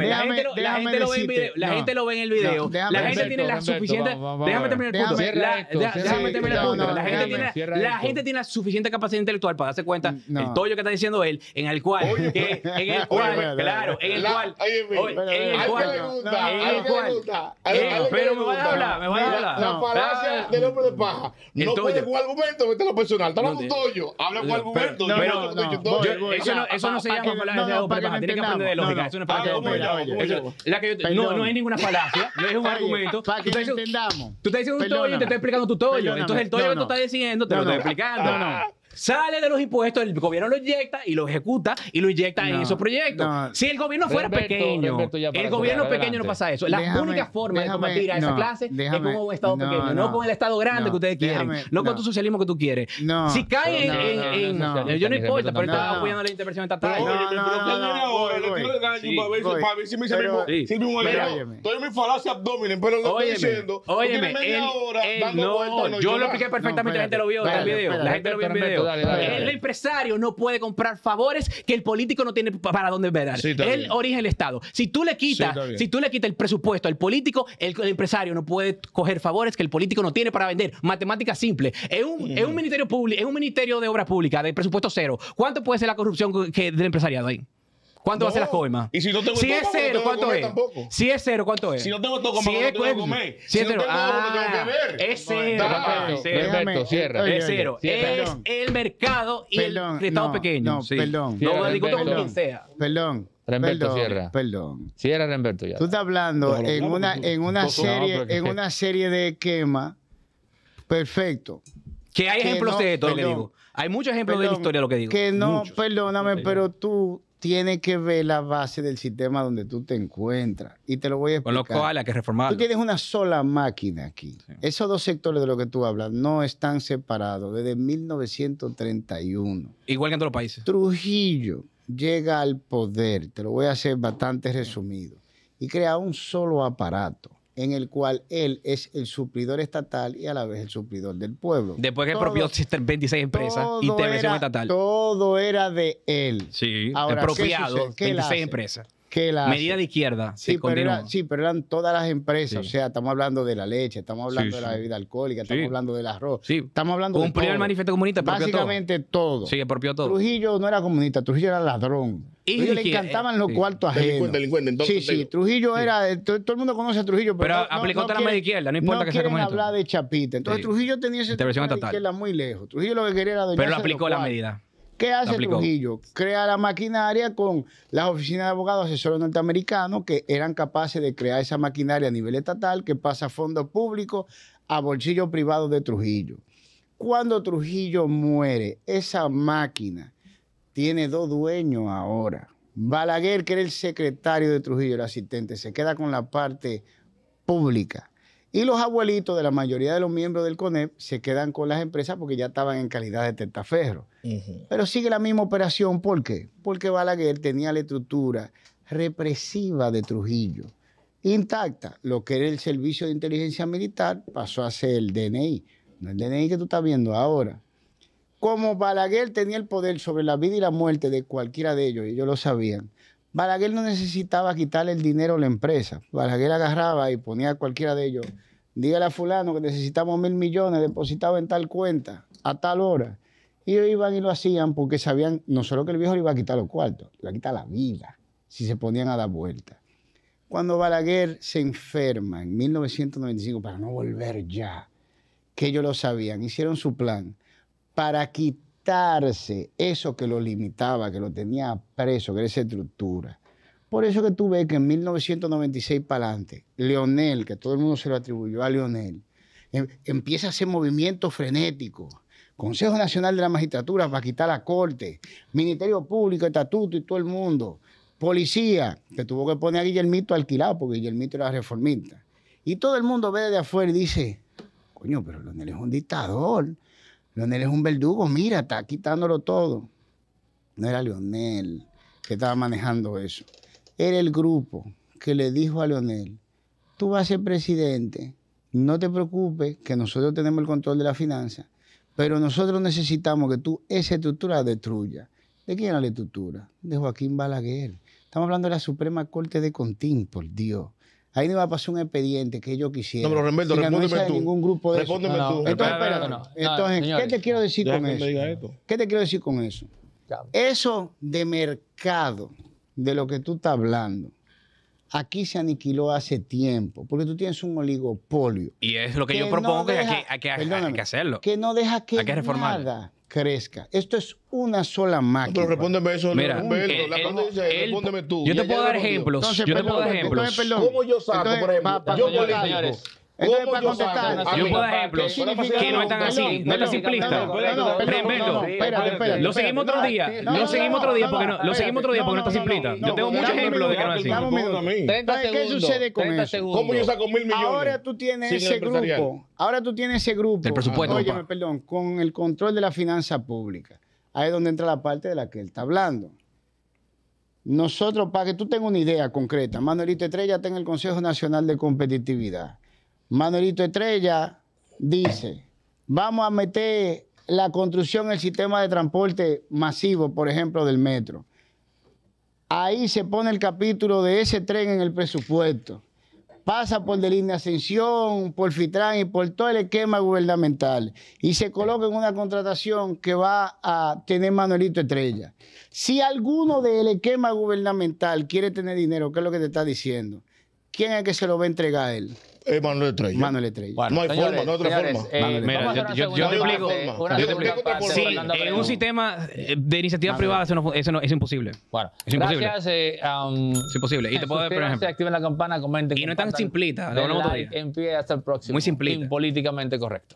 Speaker 1: ve en La gente lo ve el video. La gente tiene la suficiente. Déjame terminar el punto. Déjame terminar el punto. La gente tiene la suficiente capacidad intelectual para darse cuenta el tollo que está diciendo él en el cual en el cual, claro, en el cual,
Speaker 2: en el cual, eh, pero me voy a hablar, me voy a hablar. La falacia del hombre de paja. No puede un argumento, vete a lo personal. Está hablando Toyo, habla con
Speaker 3: argumento. Eso no se llama falacia de hombre de paja, Tiene que aprender de lógica. Eso no es falacia hombre de No, no hay ninguna falacia, *laughs* no es un argumento. Para que entendamos. Tú estás diciendo un Toyo y te estoy explicando tu Toyo. Entonces el Toyo que tú estás diciendo te lo estoy explicando. no. Ah
Speaker 1: sale de los impuestos, el gobierno lo inyecta y lo ejecuta y lo inyecta en esos proyectos. Si el gobierno fuera pequeño, el gobierno pequeño no pasa eso. La única forma de combatir a esa clase es con un Estado pequeño, no, con el Estado grande que ustedes quieren, no, con tu socialismo que tú quieres. si caen en, yo no importa, pero estaba apoyando la intervención estatal. Para ver si me hice mismo Estoy
Speaker 2: en mi falacia abdomen, pero lo estoy diciendo. Óyeme, no, yo lo expliqué perfectamente, la gente lo vio en el video. La gente lo vio en video el
Speaker 1: empresario no puede comprar favores que el político no tiene para dónde vender Sí, el origen del Estado. Si tú le quitas, si tú le quitas el presupuesto al político, el, empresario no puede coger favores que el político no tiene para vender. Matemática simple. Es un, un mm. ministerio público, es un ministerio de obras públicas de presupuesto cero. ¿Cuánto puede ser la corrupción que, del empresariado ahí? ¿Cuánto va a ser la coima? si es cero, ¿cuánto es? Si es cero, ¿cuánto es? Si no tengo todo, si es, no tengo que comer. Ah, si, es cero, ah, Es cero. Perfecto, Es cero. es, el mercado y el estado pequeño. No, sí. perdón. no discuto con quien sea.
Speaker 3: Perdón. Remberto, cierra. Perdón. Cierra, Remberto, ya. Tú estás hablando en una, en una serie, en una serie de quema. Perfecto.
Speaker 1: Que hay ejemplos de esto, lo digo. Hay muchos ejemplos de la historia, lo que digo. Que no,
Speaker 3: perdóname, pero tú tiene que ver la base del sistema donde tú te encuentras. Y te lo voy a explicar. Con los koalas que reformaron. Tú tienes una sola máquina aquí. Esos dos sectores de los que tú hablas no están separados desde 1931. Igual que en otros países. Trujillo llega al poder, te lo voy a hacer bastante resumido, y crea un solo aparato en el cual él es el suplidor estatal y a la vez el suplidor del pueblo. Después que propió 26 empresas, y estatal. Todo era de él. Sí, apropiado, 26 empresas que la... Medida de izquierda. Sí pero, eran todas las empresas. O sea, estamos hablando de la leche, estamos hablando de la bebida alcohólica, estamos hablando del arroz. Estamos hablando de Cumplió el manifiesto
Speaker 1: comunista Básicamente todo. todo. Sí,
Speaker 3: apropió todo. Trujillo no era comunista, Trujillo era ladrón. Y le encantaban eh, los cuartos ajenos. Delincuente, delincuente. sí, sí, Trujillo era... Eh, todo, el mundo conoce a Trujillo, pero... aplicó no, no de de izquierda, no importa que sea comunista. hablar de chapita. Entonces Trujillo tenía esa intervención estatal. muy lejos. Trujillo lo que quería era... Pero lo aplicó la medida. ¿Qué hace Trujillo? Crea la maquinaria con las oficinas de abogados asesores norteamericanos que eran capaces de crear esa maquinaria a nivel estatal que pasa a fondos públicos a bolsillo privado de Trujillo. Cuando Trujillo muere, esa máquina tiene dos dueños ahora. Balaguer, que era el secretario de Trujillo, el asistente, se queda con la parte pública y los abuelitos de la mayoría de los miembros del CONEP se quedan con las empresas porque ya estaban en calidad de testaferro. Pero sigue la misma operación. ¿Por qué? Porque Balaguer tenía la estructura represiva de Trujillo intacta. Lo que era el servicio de inteligencia militar pasó a ser el DNI, no el DNI que tú estás viendo ahora. Como Balaguer tenía el poder sobre la vida y la muerte de cualquiera de ellos, ellos lo sabían, Balaguer no necesitaba quitarle el dinero a la empresa. Balaguer agarraba y ponía a cualquiera de ellos. Dígale a fulano que necesitamos mil millones depositados en tal cuenta a tal hora. Y ellos iban y lo hacían porque sabían, no solo que el viejo le iba a quitar los cuartos, le iba a quitar la vida si se ponían a dar vuelta. Cuando Balaguer se enferma en 1995 para no volver ya, que ellos lo sabían, hicieron su plan para quitar quitarse eso que lo limitaba, que lo tenía preso, que era esa estructura. Por eso que tú ves que en 1996 para adelante, Leonel, que todo el mundo se lo atribuyó a Leonel, em, empieza a hacer movimientos frenéticos. Consejo Nacional de la Magistratura para quitar la corte, Ministerio Público, Estatuto y todo el mundo, Policía, que tuvo que poner a Guillermito alquilado porque Guillermito era reformista. Y todo el mundo ve de afuera y dice, coño, pero Leonel es un dictador. Leonel es un verdugo, mira, está quitándolo todo. No era Leonel que estaba manejando eso. Era el grupo que le dijo a Leonel, tú vas a ser presidente, no te preocupes que nosotros tenemos el control de la finanza, pero nosotros necesitamos que tú esa estructura la ¿De quién era la estructura? De Joaquín Balaguer. Estamos hablando de la Suprema Corte de Contín, por Dios. Ahí no va a pasar un expediente que yo quisiera. No, pero Remberto, respóndeme no tú. ningún grupo de respóndeme eso. tú. Entonces, espérate. No, Entonces, ¿qué te quiero decir con eso? ¿Qué te quiero decir con eso? Eso de mercado, de lo que tú estás hablando, aquí se aniquiló hace tiempo, porque tú tienes un oligopolio. Y es lo que, yo propongo que, hay que, hay que hacerlo. Que no deja que, hay que nada, crezca. Esto es una sola máquina. eso, Yo
Speaker 2: te puedo dar ejemplos. yo te
Speaker 3: puedo dar ejemplos. ¿Cómo yo saco, por ejemplo? yo,
Speaker 1: para contestar, yo puedo ejemplos que no están así, no están simplista. lo seguimos otro día, lo seguimos otro día porque no, lo seguimos otro día porque no está simplista. Yo tengo muchos ejemplos de que no es así. ¿Qué sucede con eso? ¿Cómo yo saco mil millones? Ahora tú tienes ese grupo,
Speaker 3: ahora tú tienes ese grupo. El presupuesto. Óyeme, perdón, con el control de la finanza pública. Ahí es donde entra la parte de la que él está hablando. Nosotros, para que tú tengas una idea concreta, Manuelito Estrella está en el Consejo Nacional de Competitividad Manuelito Estrella dice, vamos a meter la construcción el sistema de transporte masivo, por ejemplo, del metro. Ahí se pone el capítulo de ese tren en el presupuesto. Pasa por Deline Ascensión, por Fitran y por todo el esquema gubernamental. Y se coloca en una contratación que va a tener Manuelito Estrella. Si alguno del esquema gubernamental quiere tener dinero, ¿qué es lo que te está diciendo? ¿Quién es el que se lo va a entregar a él? eh, Manuel Estrella. Manuel Estrella. no hay forma, no hay otra forma. Eh, mira, yo, yo, te explico. Sí, en un
Speaker 1: sistema eh, de iniciativa privada eso, no, eso es imposible. Bueno, es imposible. Gracias, eh, um, es imposible. Y te eh, puedo dar, por ejemplo.
Speaker 4: Activen la campana, comenten. Y no es tan simplita. Lo hasta el próximo. Muy simplita. Políticamente correcto.